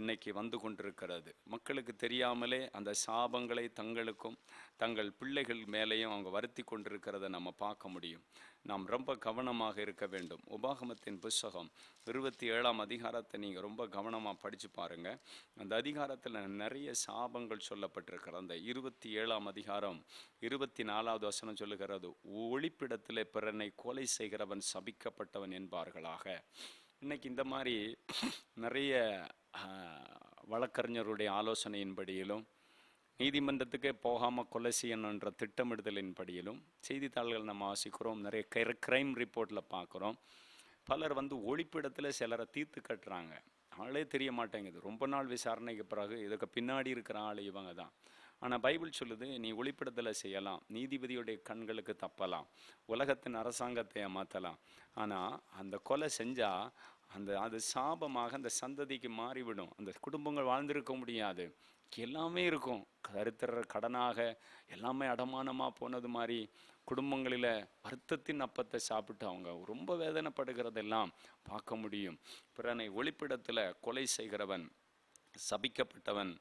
இன்னைக்கு வந்து கொண்டிருக்கிறது மக்களுக்கு தெரியாமலே அந்த சாபங்களை தங்களுக்கும் தங்கள் பிள்ளைகள் மேலேயும் அவங்க வருத்தி கொண்டிருக்கிறத நம்ம பார்க்க முடியும் நாம் ரொம்ப கவனமாக இருக்க வேண்டும் உபாகமத்தின் புஸ்தகம் இருபத்தி ஏழாம் அதிகாரத்தை நீங்கள் ரொம்ப கவனமாக படித்து பாருங்கள் அந்த அதிகாரத்தில் நிறைய சாபங்கள் சொல்லப்பட்டிருக்கிற அந்த இருபத்தி ஏழாம் அதிகாரம் இருபத்தி நாலாவது வசனம் சொல்லுகிறது ஒழிப்பிடத்தில் பிறனை கொலை செய்கிறவன் சபிக்கப்பட்டவன் என்பார்களாக இன்றைக்கி இந்த மாதிரி நிறைய வழக்கறிஞருடைய ஆலோசனையின்படியிலும் நீதிமன்றத்துக்கே போகாமல் கொலை செய்யணுன்ற திட்டமிடுதலின் படியிலும் செய்தித்தாள்கள் நம்ம வாசிக்கிறோம் நிறைய கிரைம் ரிப்போர்ட்டில் பார்க்குறோம் பலர் வந்து ஒழிப்பிடத்தில் சிலரை தீர்த்து கட்டுறாங்க ஆளே தெரிய மாட்டேங்குது ரொம்ப நாள் விசாரணைக்கு பிறகு இதுக்கு பின்னாடி இருக்கிற ஆள் இவங்க தான் ஆனால் பைபிள் சொல்லுது நீ ஒளிப்பிடத்தில் செய்யலாம் நீதிபதியுடைய கண்களுக்கு தப்பலாம் உலகத்தின் அரசாங்கத்தை ஏமாற்றலாம் ஆனால் அந்த கொலை செஞ்சால் அந்த அது சாபமாக அந்த சந்ததிக்கு மாறிவிடும் அந்த குடும்பங்கள் வாழ்ந்திருக்க முடியாது எல்லாமே இருக்கும் கருத்துற கடனாக எல்லாமே அடமானமாக போனது மாதிரி குடும்பங்களில் வருத்தத்தின் அப்பத்தை சாப்பிட்டு அவங்க ரொம்ப வேதனைப்படுகிறதெல்லாம் பார்க்க முடியும் பிறனை ஒளிப்பிடத்தில் கொலை செய்கிறவன் சபிக்கப்பட்டவன்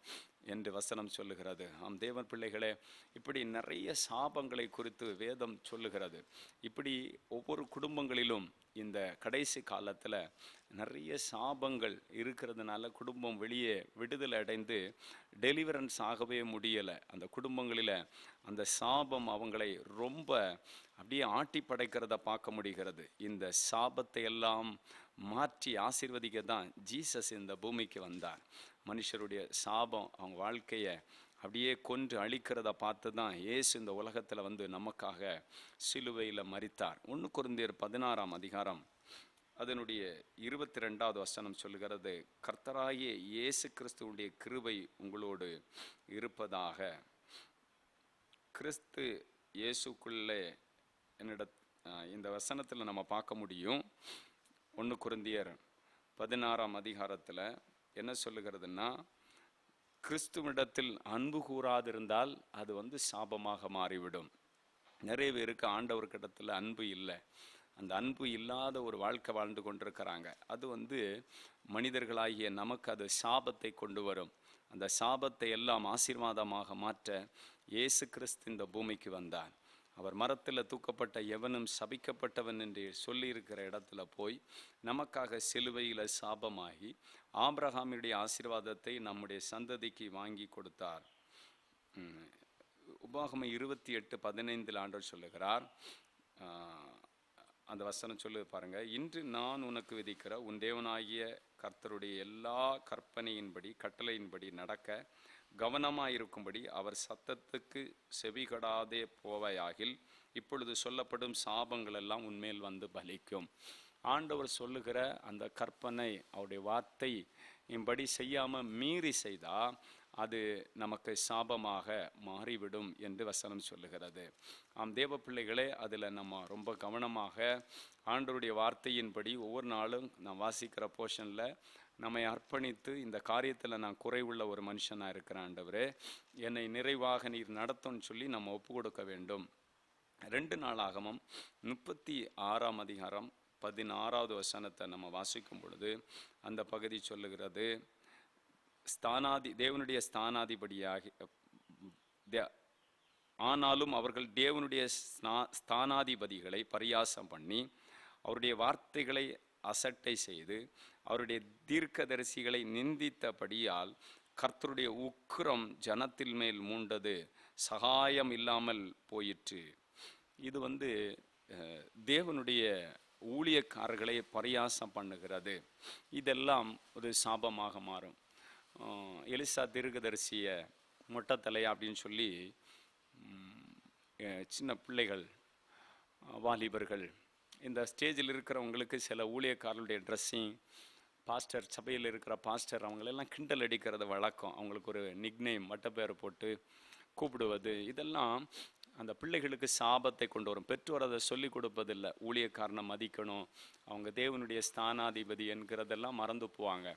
என்று வசனம் சொல்லுகிறது ஆம் தேவன் பிள்ளைகளே இப்படி நிறைய சாபங்களை குறித்து வேதம் சொல்லுகிறது இப்படி ஒவ்வொரு குடும்பங்களிலும் இந்த கடைசி காலத்தில் நிறைய சாபங்கள் இருக்கிறதுனால குடும்பம் வெளியே விடுதலை அடைந்து டெலிவரன்ஸ் ஆகவே முடியலை அந்த குடும்பங்களில் அந்த சாபம் அவங்களை ரொம்ப அப்படியே ஆட்டி படைக்கிறத பார்க்க முடிகிறது இந்த சாபத்தை எல்லாம் மாற்றி ஆசிர்வதிக்க தான் ஜீசஸ் இந்த பூமிக்கு வந்தார் மனுஷருடைய சாபம் அவங்க வாழ்க்கையை அப்படியே கொன்று அழிக்கிறத பார்த்து தான் ஏசு இந்த உலகத்தில் வந்து நமக்காக சிலுவையில் மறித்தார் ஒன்று குருந்தியர் பதினாறாம் அதிகாரம் அதனுடைய இருபத்தி ரெண்டாவது வசனம் சொல்கிறது கர்த்தராகிய இயேசு கிறிஸ்துவுடைய கிருபை உங்களோடு இருப்பதாக கிறிஸ்து இயேசுக்குள்ளே என்னிட இந்த வசனத்தில் நம்ம பார்க்க முடியும் ஒன்று குருந்தியர் பதினாறாம் அதிகாரத்தில் என்ன சொல்லுகிறதுன்னா கிறிஸ்துவிடத்தில் அன்பு கூறாதிருந்தால் அது வந்து சாபமாக மாறிவிடும் நிறைய பேருக்கு ஆண்டவர்கிடத்தில் அன்பு இல்லை அந்த அன்பு இல்லாத ஒரு வாழ்க்கை வாழ்ந்து கொண்டிருக்கிறாங்க அது வந்து மனிதர்களாகிய நமக்கு அது சாபத்தை கொண்டு வரும் அந்த சாபத்தை எல்லாம் ஆசீர்வாதமாக மாற்ற இயேசு கிறிஸ்து இந்த பூமிக்கு வந்தான் அவர் மரத்தில் தூக்கப்பட்ட எவனும் சபிக்கப்பட்டவன் என்று சொல்லியிருக்கிற இடத்துல போய் நமக்காக சிலுவையில் சாபமாகி ஆப்ரஹாமியுடைய ஆசீர்வாதத்தை நம்முடைய சந்ததிக்கு வாங்கி கொடுத்தார் உபாகமை இருபத்தி எட்டு பதினைந்தில் ஆண்டவர் சொல்லுகிறார் அந்த வசனம் சொல்லு பாருங்க இன்று நான் உனக்கு விதிக்கிற உன் தேவனாகிய கர்த்தருடைய எல்லா கற்பனையின்படி கட்டளையின்படி நடக்க கவனமாயிருக்கும்படி அவர் சத்தத்துக்கு செவிகடாதே போவையாகில் இப்பொழுது சொல்லப்படும் சாபங்கள் எல்லாம் உண்மையில் வந்து பலிக்கும் ஆண்டவர் சொல்லுகிற அந்த கற்பனை அவருடைய வார்த்தை இம்படி செய்யாமல் மீறி செய்தால் அது நமக்கு சாபமாக மாறிவிடும் என்று வசனம் சொல்லுகிறது ஆம் தேவ பிள்ளைகளே அதில் நம்ம ரொம்ப கவனமாக ஆண்டருடைய வார்த்தையின்படி ஒவ்வொரு நாளும் நான் வாசிக்கிற போர்ஷனில் நம்மை அர்ப்பணித்து இந்த காரியத்தில் நான் குறைவுள்ள ஒரு மனுஷனாக இருக்கிறேன் ஆண்டவரே என்னை நிறைவாக நீர் நடத்தும்னு சொல்லி நம்ம ஒப்பு கொடுக்க வேண்டும் ரெண்டு நாளாகமும் முப்பத்தி ஆறாம் அதிகாரம் பதினாறாவது வசனத்தை நம்ம வாசிக்கும் பொழுது அந்த பகுதி சொல்லுகிறது ஸ்தானாதி தேவனுடைய ஸ்தானாதிபதியாகி ஆனாலும் அவர்கள் தேவனுடைய ஸ்தானாதிபதிகளை பரியாசம் பண்ணி அவருடைய வார்த்தைகளை அசட்டை செய்து அவருடைய தீர்க்கதரிசிகளை நிந்தித்தபடியால் கர்த்தருடைய உக்கிரம் ஜனத்தில் மேல் மூண்டது சகாயம் இல்லாமல் போயிற்று இது வந்து தேவனுடைய ஊழியக்காரர்களை பரியாசம் பண்ணுகிறது இதெல்லாம் ஒரு சாபமாக மாறும் எலிசா தீர்க்கதரிசிய மொட்டத்தலை அப்படின்னு சொல்லி சின்ன பிள்ளைகள் வாலிபர்கள் இந்த ஸ்டேஜில் இருக்கிறவங்களுக்கு சில ஊழியக்காரர்களுடைய ட்ரெஸ்ஸிங் பாஸ்டர் சபையில் இருக்கிற பாஸ்டர் அவங்களெல்லாம் கிண்டல் அடிக்கிறது வழக்கம் அவங்களுக்கு ஒரு நிக்னேம் மட்டப்பேர் போட்டு கூப்பிடுவது இதெல்லாம் அந்த பிள்ளைகளுக்கு சாபத்தை கொண்டு வரும் பெற்றோர் அதை சொல்லிக் கொடுப்பதில்லை ஊழியக்காரனை மதிக்கணும் அவங்க தேவனுடைய ஸ்தானாதிபதி என்கிறதெல்லாம் மறந்து போவாங்க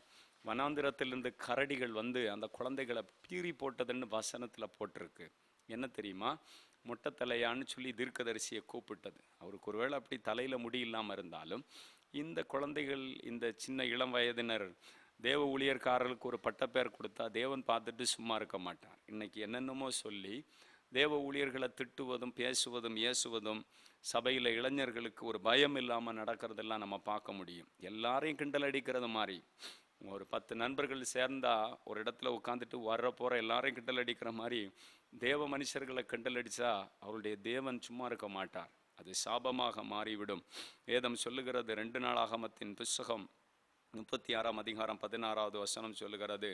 வனாந்திரத்திலிருந்து கரடிகள் வந்து அந்த குழந்தைகளை பீறி போட்டதுன்னு வசனத்தில் போட்டிருக்கு என்ன தெரியுமா மொட்டை தலையான்னு சொல்லி தீர்க்கதரிசியை கூப்பிட்டது அவருக்கு ஒருவேளை அப்படி தலையில் முடி இல்லாமல் இருந்தாலும் இந்த குழந்தைகள் இந்த சின்ன இளம் வயதினர் தேவ ஊழியர்காரர்களுக்கு ஒரு பட்டப்பேர் கொடுத்தா தேவன் பார்த்துட்டு சும்மா இருக்க மாட்டார் இன்னைக்கு என்னென்னமோ சொல்லி தேவ ஊழியர்களை திட்டுவதும் பேசுவதும் ஏசுவதும் சபையில் இளைஞர்களுக்கு ஒரு பயம் இல்லாமல் நடக்கிறதெல்லாம் நம்ம பார்க்க முடியும் எல்லாரையும் கிண்டல் அடிக்கிறது மாதிரி ஒரு பத்து நண்பர்கள் சேர்ந்தா ஒரு இடத்துல உட்காந்துட்டு வர்ற போகிற எல்லாரையும் கிண்டல் அடிக்கிற மாதிரி தேவ மனுஷர்களை கண்டலடிச்சா அவருடைய தேவன் சும்மா இருக்க மாட்டார் அது சாபமாக மாறிவிடும் வேதம் சொல்லுகிறது ரெண்டு ஆகமத்தின் புஸ்தகம் முப்பத்தி ஆறாம் அதிகாரம் பதினாறாவது வசனம் சொல்லுகிறது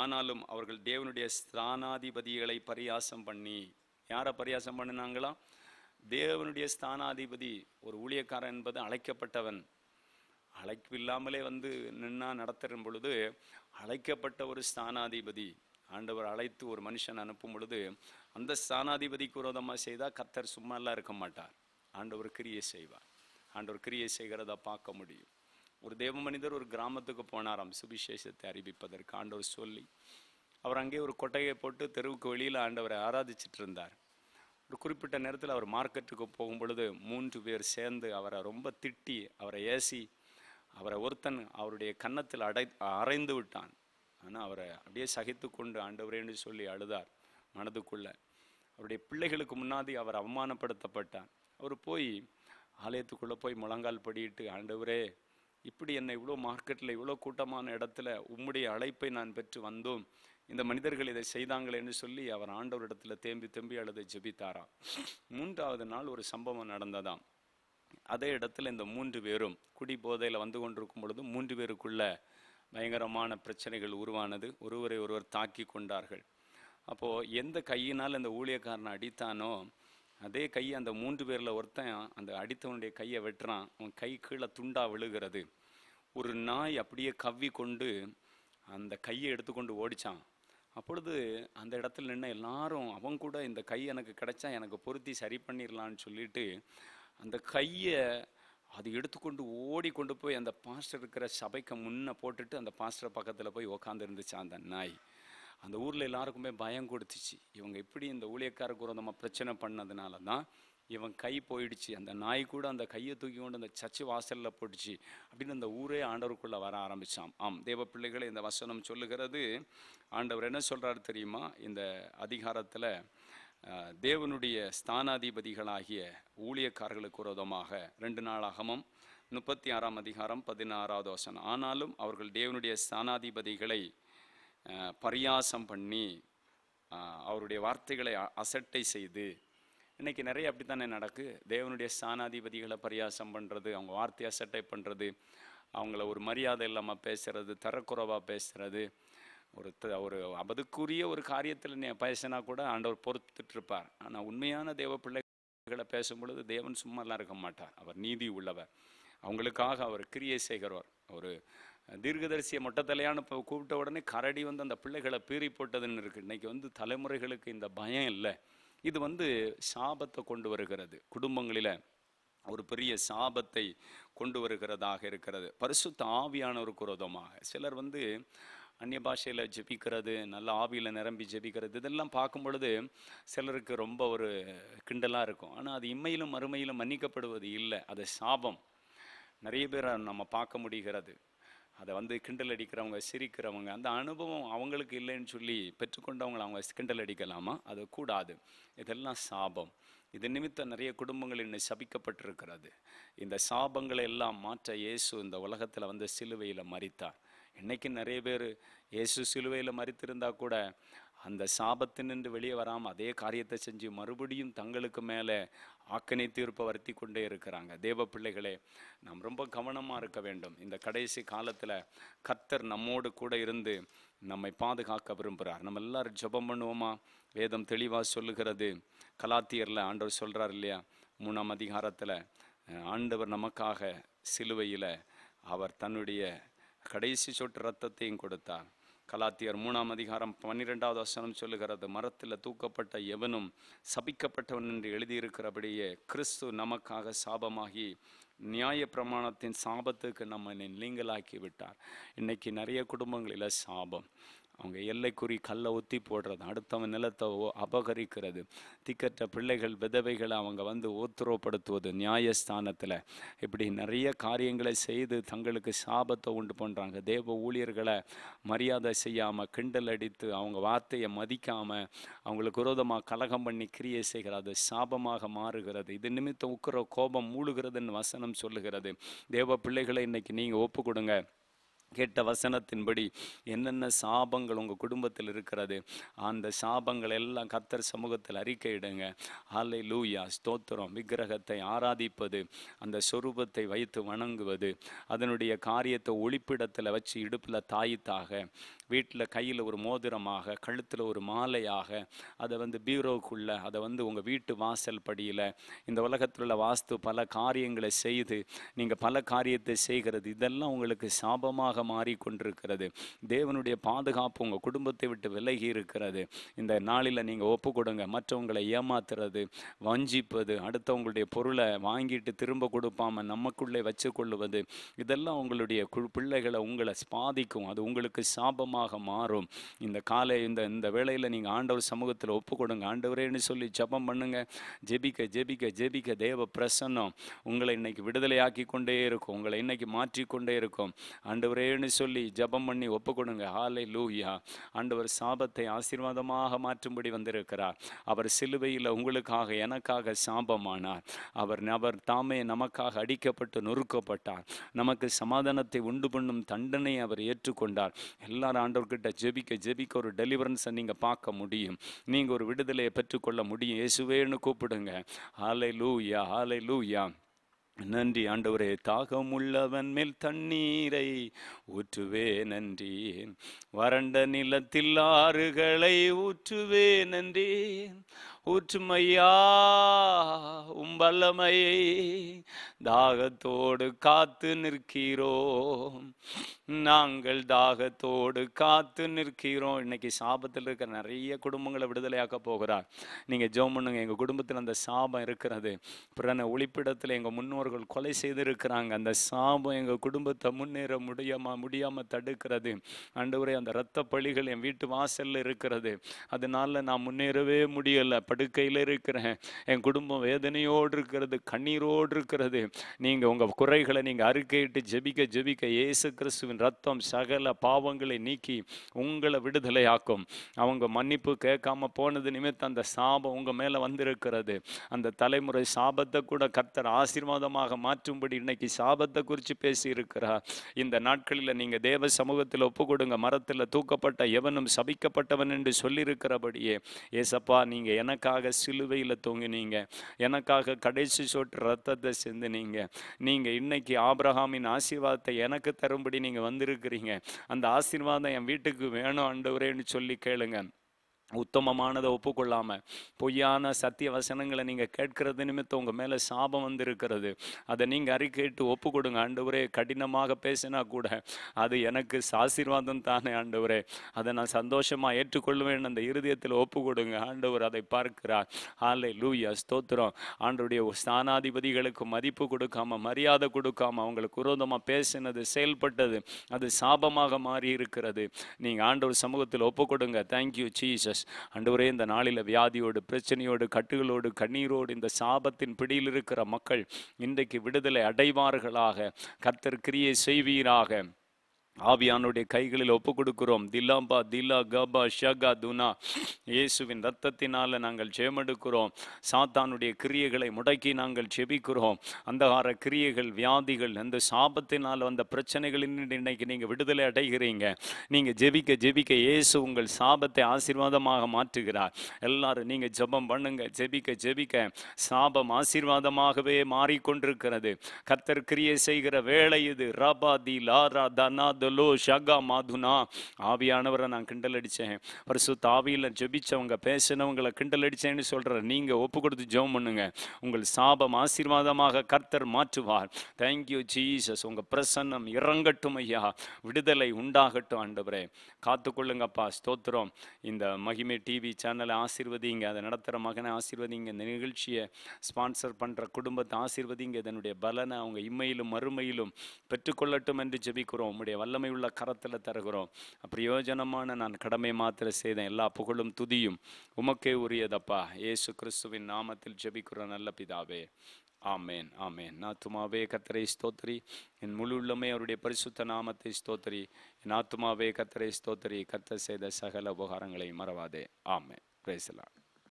ஆனாலும் அவர்கள் தேவனுடைய ஸ்தானாதிபதிகளை பரியாசம் பண்ணி யாரை பரியாசம் பண்ணினாங்களா தேவனுடைய ஸ்தானாதிபதி ஒரு ஊழியக்காரன் என்பது அழைக்கப்பட்டவன் அழைப்பு இல்லாமலே வந்து நின்னா நடத்துகிற பொழுது அழைக்கப்பட்ட ஒரு ஸ்தானாதிபதி ஆண்டவர் அழைத்து ஒரு மனுஷன் அனுப்பும் பொழுது அந்த ஸ்தானாதிபதிக்கு விரோதமாக செய்தால் கத்தர் சும்மாலாம் இருக்க மாட்டார் ஆண்டவர் கிரியை செய்வார் ஆண்டவர் கிரியை செய்கிறத பார்க்க முடியும் ஒரு தேவ மனிதர் ஒரு கிராமத்துக்கு போனாராம் சுவிசேஷத்தை அறிவிப்பதற்கு ஆண்டவர் சொல்லி அவர் அங்கே ஒரு கொட்டையை போட்டு தெருவுக்கு வெளியில் ஆண்டவரை ஆராதிச்சிட்டு இருந்தார் ஒரு குறிப்பிட்ட நேரத்தில் அவர் மார்க்கெட்டுக்கு போகும் பொழுது மூன்று பேர் சேர்ந்து அவரை ரொம்ப திட்டி அவரை ஏசி அவரை ஒருத்தன் அவருடைய கன்னத்தில் அடை அரைந்து விட்டான் ஆனால் அவரை அப்படியே சகித்து கொண்டு ஆண்டவரேன்னு சொல்லி அழுதார் மனதுக்குள்ள அவருடைய பிள்ளைகளுக்கு முன்னாடி அவர் அவமானப்படுத்தப்பட்டார் அவர் போய் ஆலயத்துக்குள்ளே போய் முழங்கால் படிட்டு ஆண்டவரே இப்படி என்னை இவ்வளோ மார்க்கெட்டில் இவ்வளோ கூட்டமான இடத்துல உம்முடைய அழைப்பை நான் பெற்று வந்தோம் இந்த மனிதர்கள் இதை செய்தாங்களேன்னு சொல்லி அவர் ஆண்டவர் இடத்துல தேம்பி தேம்பி அழுதை ஜெபித்தாராம் மூன்றாவது நாள் ஒரு சம்பவம் நடந்ததாம் அதே இடத்துல இந்த மூன்று பேரும் குடி போதையில் வந்து கொண்டிருக்கும் பொழுது மூன்று பேருக்குள்ள பயங்கரமான பிரச்சனைகள் உருவானது ஒருவரை ஒருவர் தாக்கி கொண்டார்கள் அப்போது எந்த கையினால் அந்த ஊழியக்காரனை அடித்தானோ அதே கை அந்த மூன்று பேரில் ஒருத்தன் அந்த அடித்தவனுடைய கையை வெட்டுறான் அவன் கை கீழே துண்டா விழுகிறது ஒரு நாய் அப்படியே கவ்வி கொண்டு அந்த கையை எடுத்துக்கொண்டு ஓடிச்சான் அப்பொழுது அந்த இடத்துல நின்று எல்லாரும் அவன் கூட இந்த கை எனக்கு கிடைச்சா எனக்கு பொருத்தி சரி பண்ணிடலான்னு சொல்லிட்டு அந்த கையை அது எடுத்துக்கொண்டு ஓடி கொண்டு போய் அந்த பாஸ்டர் இருக்கிற சபைக்கு முன்னே போட்டுட்டு அந்த பாஸ்டர் பக்கத்தில் போய் உக்காந்துருந்துச்சு அந்த நாய் அந்த ஊரில் எல்லாருக்குமே பயம் கொடுத்துச்சு இவங்க எப்படி இந்த ஊழியக்கார குரந்தமாக பிரச்சனை பண்ணதுனால தான் இவன் கை போயிடுச்சு அந்த நாய் கூட அந்த கையை தூக்கி கொண்டு அந்த சர்ச்சு வாசலில் போட்டுச்சு அப்படின்னு அந்த ஊரே ஆண்டவருக்குள்ளே வர ஆரம்பித்தான் ஆம் தேவ பிள்ளைகளை இந்த வசனம் சொல்லுகிறது ஆண்டவர் என்ன சொல்கிறாரு தெரியுமா இந்த அதிகாரத்தில் தேவனுடைய ஸ்தானாதிபதிகளாகிய ஊழியக்காரர்களுக்கு உரோதமாக ரெண்டு நாள் அகமம் முப்பத்தி ஆறாம் அதிகாரம் பதினாறாவது வசனம் ஆனாலும் அவர்கள் தேவனுடைய ஸ்தானாதிபதிகளை பரியாசம் பண்ணி அவருடைய வார்த்தைகளை அசட்டை செய்து இன்றைக்கி நிறைய அப்படி தானே நடக்கு தேவனுடைய ஸ்தானாதிபதிகளை பரியாசம் பண்ணுறது அவங்க வார்த்தையை அசட்டை பண்ணுறது அவங்கள ஒரு மரியாதை இல்லாமல் பேசுகிறது தரக்குறைவாக பேசுகிறது ஒரு ஒரு அவதுக்குரிய ஒரு காரியத்தில் நீ பேசினா கூட ஆண்டவர் பொறுத்துட்டு இருப்பார் ஆனால் உண்மையான தேவ பிள்ளைகளை பேசும்பொழுது தேவன் சும்மாலாம் இருக்க மாட்டார் அவர் நீதி உள்ளவர் அவங்களுக்காக அவர் கிரியை செய்கிறவர் ஒரு தீர்க்கதரிசியை மொட்டத்தலையான இப்போ கூப்பிட்ட உடனே கரடி வந்து அந்த பிள்ளைகளை பீறி போட்டதுன்னு இருக்குது இன்றைக்கி வந்து தலைமுறைகளுக்கு இந்த பயம் இல்லை இது வந்து சாபத்தை கொண்டு வருகிறது குடும்பங்களில் ஒரு பெரிய சாபத்தை கொண்டு வருகிறதாக இருக்கிறது பரிசுத்த ஆவியான ஒரு குரோதமாக சிலர் வந்து அந்நிய பாஷையில் ஜெபிக்கிறது நல்ல ஆவியில் நிரம்பி ஜெபிக்கிறது இதெல்லாம் பார்க்கும் பொழுது சிலருக்கு ரொம்ப ஒரு கிண்டலாக இருக்கும் ஆனால் அது இம்மையிலும் மறுமையிலும் மன்னிக்கப்படுவது இல்லை அது சாபம் நிறைய பேரை நம்ம பார்க்க முடிகிறது அதை வந்து கிண்டல் அடிக்கிறவங்க சிரிக்கிறவங்க அந்த அனுபவம் அவங்களுக்கு இல்லைன்னு சொல்லி பெற்றுக்கொண்டவங்களை அவங்க கிண்டல் அடிக்கலாமா அது கூடாது இதெல்லாம் சாபம் இது நிமித்தம் நிறைய குடும்பங்கள் இன்னும் சபிக்கப்பட்டிருக்கிறது இந்த சாபங்களை எல்லாம் மாற்ற இயேசு இந்த உலகத்தில் வந்து சிலுவையில் மறித்தார் இன்றைக்கி நிறைய பேர் இயேசு சிலுவையில் மறித்திருந்தால் கூட அந்த சாபத்தினின்று வெளியே வராமல் அதே காரியத்தை செஞ்சு மறுபடியும் தங்களுக்கு மேலே ஆக்கனை தீர்ப்பை வருத்தி கொண்டே இருக்கிறாங்க தேவ பிள்ளைகளே நாம் ரொம்ப கவனமாக இருக்க வேண்டும் இந்த கடைசி காலத்தில் கத்தர் நம்மோடு கூட இருந்து நம்மை பாதுகாக்க விரும்புகிறார் நம்ம எல்லாரும் ஜபம் பண்ணுவோமா வேதம் தெளிவாக சொல்லுகிறது கலாத்தியரில் ஆண்டவர் சொல்கிறார் இல்லையா மூணாம் அதிகாரத்தில் ஆண்டவர் நமக்காக சிலுவையில் அவர் தன்னுடைய கடைசி சொட்டு ரத்தத்தையும் கொடுத்தான் கலாத்தியர் மூணாம் அதிகாரம் பன்னிரெண்டாவது வசனம் சொல்லுகிறது மரத்தில் தூக்கப்பட்ட எவனும் சபிக்கப்பட்டவன் என்று எழுதியிருக்கிறபடியே கிறிஸ்து நமக்காக சாபமாகி நியாய பிரமாணத்தின் சாபத்துக்கு நம்மை நீங்களாக்கி விட்டார் இன்னைக்கு நிறைய குடும்பங்களில் சாபம் அவங்க எல்லைக்குறி கல்லை ஒத்தி போடுறது அடுத்தவன் நிலத்தை அபகரிக்கிறது திக்கற்ற பிள்ளைகள் விதவைகளை அவங்க வந்து உத்தரவுப்படுத்துவது நியாயஸ்தானத்தில் இப்படி நிறைய காரியங்களை செய்து தங்களுக்கு சாபத்தை உண்டு பண்ணுறாங்க தேவ ஊழியர்களை மரியாதை செய்யாமல் கிண்டல் அடித்து அவங்க வார்த்தையை மதிக்காமல் அவங்களுக்கு விரோதமாக கலகம் பண்ணி கிரியை செய்கிறது சாபமாக மாறுகிறது இது நிமித்தம் உக்கிற கோபம் மூழுகிறதுன்னு வசனம் சொல்லுகிறது தேவ பிள்ளைகளை இன்றைக்கி நீங்கள் ஒப்பு கொடுங்க கேட்ட வசனத்தின்படி என்னென்ன சாபங்கள் உங்கள் குடும்பத்தில் இருக்கிறது அந்த சாபங்கள் எல்லாம் கத்தர் சமூகத்தில் அறிக்கையிடுங்க ஆலை லூயா ஸ்தோத்திரம் விக்கிரகத்தை ஆராதிப்பது அந்த சொரூபத்தை வைத்து வணங்குவது அதனுடைய காரியத்தை ஒளிப்பிடத்தில் வச்சு இடுப்பில் தாயித்தாக வீட்டில் கையில் ஒரு மோதிரமாக கழுத்தில் ஒரு மாலையாக அதை வந்து பீரோவுக்குள்ளே அதை வந்து உங்கள் வீட்டு வாசல் படியில் இந்த உலகத்தில் உள்ள வாஸ்து பல காரியங்களை செய்து நீங்கள் பல காரியத்தை செய்கிறது இதெல்லாம் உங்களுக்கு சாபமாக மாறிக்கொண்டிருக்கிறது தேவனுடைய பாதுகாப்பு உங்கள் குடும்பத்தை விட்டு விலகி இருக்கிறது இந்த நாளில் நீங்கள் ஒப்பு கொடுங்க மற்றவங்களை ஏமாத்துறது வஞ்சிப்பது அடுத்தவங்களுடைய பொருளை வாங்கிட்டு திரும்ப கொடுப்பாமல் நமக்குள்ளே வச்சு கொள்ளுவது இதெல்லாம் உங்களுடைய பிள்ளைகளை உங்களை பாதிக்கும் அது உங்களுக்கு சாபமாக ஜபமாக மாறும் இந்த காலை இந்த இந்த வேளையில் நீங்கள் ஆண்டவர் சமூகத்தில் ஒப்பு கொடுங்க ஆண்டவரேன்னு சொல்லி ஜபம் பண்ணுங்க ஜெபிக்க ஜெபிக்க ஜெபிக்க தேவ பிரசன்னம் உங்களை இன்னைக்கு விடுதலையாக்கி கொண்டே இருக்கும் உங்களை இன்னைக்கு மாற்றிக்கொண்டே இருக்கும் ஆண்டவரேன்னு சொல்லி ஜபம் பண்ணி ஒப்பு கொடுங்க ஹாலை லூயா ஆண்டவர் சாபத்தை ஆசீர்வாதமாக மாற்றும்படி வந்திருக்கிறார் அவர் சிலுவையில் உங்களுக்காக எனக்காக சாபமானார் அவர் அவர் தாமே நமக்காக அடிக்கப்பட்டு நொறுக்கப்பட்டார் நமக்கு சமாதானத்தை உண்டு பண்ணும் தண்டனை அவர் ஏற்றுக்கொண்டார் எல்லாரும் ஆண்டவர்கிட்ட ஜெபிக்க ஜெபிக்க ஒரு டெலிவரன்ஸை நீங்கள் பார்க்க முடியும் நீங்கள் ஒரு விடுதலையை பெற்றுக்கொள்ள முடியும் இயேசுவேன்னு கூப்பிடுங்க ஆலை லூயா ஆலை லூயா நன்றி ஆண்டவரே தாகம் உள்ளவன் மேல் தண்ணீரை ஊற்றுவே நன்றி வறண்ட நிலத்தில் ஆறுகளை ஊற்றுவே நன்றி ஊற்றுமையா உம்பல்லமையை தாகத்தோடு காத்து நிற்கிறோம் நாங்கள் தாகத்தோடு காத்து நிற்கிறோம் இன்னைக்கு சாபத்தில் இருக்கிற நிறைய குடும்பங்களை விடுதலையாக்க போகிறார் நீங்கள் ஜோம் பண்ணுங்க எங்கள் குடும்பத்தில் அந்த சாபம் இருக்கிறது பிறன ஒளிப்பிடத்தில் எங்கள் முன்னோர்கள் கொலை செய்திருக்கிறாங்க அந்த சாபம் எங்கள் குடும்பத்தை முன்னேற முடியாமல் முடியாமல் தடுக்கிறது அண்டு அந்த இரத்த பழிகள் என் வீட்டு வாசலில் இருக்கிறது அதனால நான் முன்னேறவே முடியலை படுக்கையில் இருக்கிறேன் என் குடும்பம் வேதனையோடு இருக்கிறது கண்ணீரோடு இருக்கிறது நீங்கள் உங்கள் குறைகளை நீங்கள் அறிக்கையிட்டு ஜெபிக்க ஜெபிக்க இயேசு கிறிஸ்துவின் ரத்தம் சகல பாவங்களை நீக்கி உங்களை விடுதலையாக்கும் அவங்க மன்னிப்பு கேட்காம போனது நிமித்தம் அந்த சாபம் உங்கள் மேலே வந்திருக்கிறது அந்த தலைமுறை சாபத்தை கூட கர்த்தர் ஆசீர்வாதமாக மாற்றும்படி இன்னைக்கு சாபத்தை குறித்து பேசியிருக்கிறார் இந்த நாட்களில் நீங்கள் தேவ சமூகத்தில் ஒப்பு கொடுங்க மரத்தில் தூக்கப்பட்ட எவனும் சபிக்கப்பட்டவன் என்று சொல்லியிருக்கிறபடியே ஏசப்பா நீங்கள் எனக்கு எனக்காக சிலுவையில் தொங்கினீங்க எனக்காக கடைசி சொட்டு ரத்தத்தை சிந்தினீங்க நீங்கள் இன்னைக்கு ஆப்ரஹாமின் ஆசீர்வாதத்தை எனக்கு தரும்படி நீங்கள் வந்திருக்கிறீங்க அந்த ஆசீர்வாதம் என் வீட்டுக்கு வேணும் அண்டவரேன்னு சொல்லி கேளுங்க உத்தமமானதை ஒப்புக்கொள்ளாமல் பொய்யான சத்திய வசனங்களை நீங்கள் கேட்கறது நிமித்தம் உங்கள் மேலே சாபம் வந்து இருக்கிறது அதை நீங்கள் அறிக்கையிட்டு ஒப்பு கொடுங்க ஆண்டவரே கடினமாக பேசினா கூட அது எனக்கு ஆசீர்வாதம் தானே ஆண்டவரே அதை நான் சந்தோஷமாக ஏற்றுக்கொள்வேன் அந்த இருதயத்தில் ஒப்பு கொடுங்க ஆண்டவர் அதை பார்க்கிறார் ஆலை லூயா ஸ்தோத்திரம் ஆண்டவருடைய ஸ்தானாதிபதிகளுக்கு மதிப்பு கொடுக்காம மரியாதை கொடுக்காம அவங்களுக்கு குரோதமாக பேசினது செயல்பட்டது அது சாபமாக மாறி இருக்கிறது நீங்கள் ஆண்டவர் சமூகத்தில் ஒப்பு கொடுங்க தேங்க்யூ சீசஸ் கிறிஸ்மஸ் அன்றுவரே இந்த நாளில் வியாதியோடு பிரச்சனையோடு கட்டுகளோடு கண்ணீரோடு இந்த சாபத்தின் பிடியில் இருக்கிற மக்கள் இன்றைக்கு விடுதலை அடைவார்களாக கர்த்தர் கிரியை செய்வீராக ஆவியானுடைய கைகளில் ஒப்பு கொடுக்கிறோம் தில்லாம்பா தில்லா கபா ஷகா துனா இயேசுவின் ரத்தத்தினால் நாங்கள் ஜெயமெடுக்கிறோம் சாத்தானுடைய கிரியைகளை முடக்கி நாங்கள் ஜெபிக்கிறோம் அந்தகார கிரியைகள் வியாதிகள் அந்த சாபத்தினால் வந்த பிரச்சனைகளின் இன்னைக்கு நீங்கள் விடுதலை அடைகிறீங்க நீங்கள் ஜெபிக்க ஜெபிக்க இயேசு உங்கள் சாபத்தை ஆசீர்வாதமாக மாற்றுகிறார் எல்லாரும் நீங்கள் ஜெபம் பண்ணுங்க ஜெபிக்க ஜெபிக்க சாபம் ஆசீர்வாதமாகவே மாறிக்கொண்டிருக்கிறது கத்தர் கிரியை செய்கிற வேலை இது ரபா தி லாரா தனா சொலோ ஷகா மாதுனா ஆவியானவரை நான் கிண்டல் அடித்தேன் பரிசு தாவியில் பேசினவங்களை கிண்டல் அடித்தேன்னு சொல்கிற நீங்கள் ஒப்பு கொடுத்து ஜெபம் பண்ணுங்க உங்கள் சாபம் ஆசீர்வாதமாக கர்த்தர் மாற்றுவார் தேங்க்யூ ஜீசஸ் உங்கள் பிரசன்னம் இறங்கட்டும் ஐயா விடுதலை உண்டாகட்டும் ஆண்டவரே காத்துக்கொள்ளுங்கப்பா ஸ்தோத்திரம் இந்த மகிமை டிவி சேனலை ஆசீர்வதிங்க அதை நடத்துகிற மகனை ஆசீர்வதிங்க இந்த நிகழ்ச்சியை ஸ்பான்சர் பண்ணுற குடும்பத்தை ஆசீர்வதிங்க இதனுடைய பலனை அவங்க இம்மையிலும் மறுமையிலும் பெற்றுக்கொள்ளட்டும் என்று ஜெபிக்கிறோம் உங்களுடைய வல்லமையுள்ள கரத்தில் தருகிறோம் பிரயோஜனமான நான் கடமை மாத்திர செய்தேன் எல்லா புகழும் துதியும் உமக்கே உரியதப்பா ஏசு கிறிஸ்துவின் நாமத்தில் ஜபிக்கிற நல்ல பிதாவே ஆமேன் ஆமேன் நாத்துமாவே கத்தரை ஸ்தோத்திரி என் முழு உள்ளமே அவருடைய பரிசுத்த நாமத்தை ஸ்தோத்திரி என் ஆத்துமாவே கத்தரை ஸ்தோத்திரி கத்த செய்த சகல உபகாரங்களை மறவாதே ஆமேன் பேசலாம்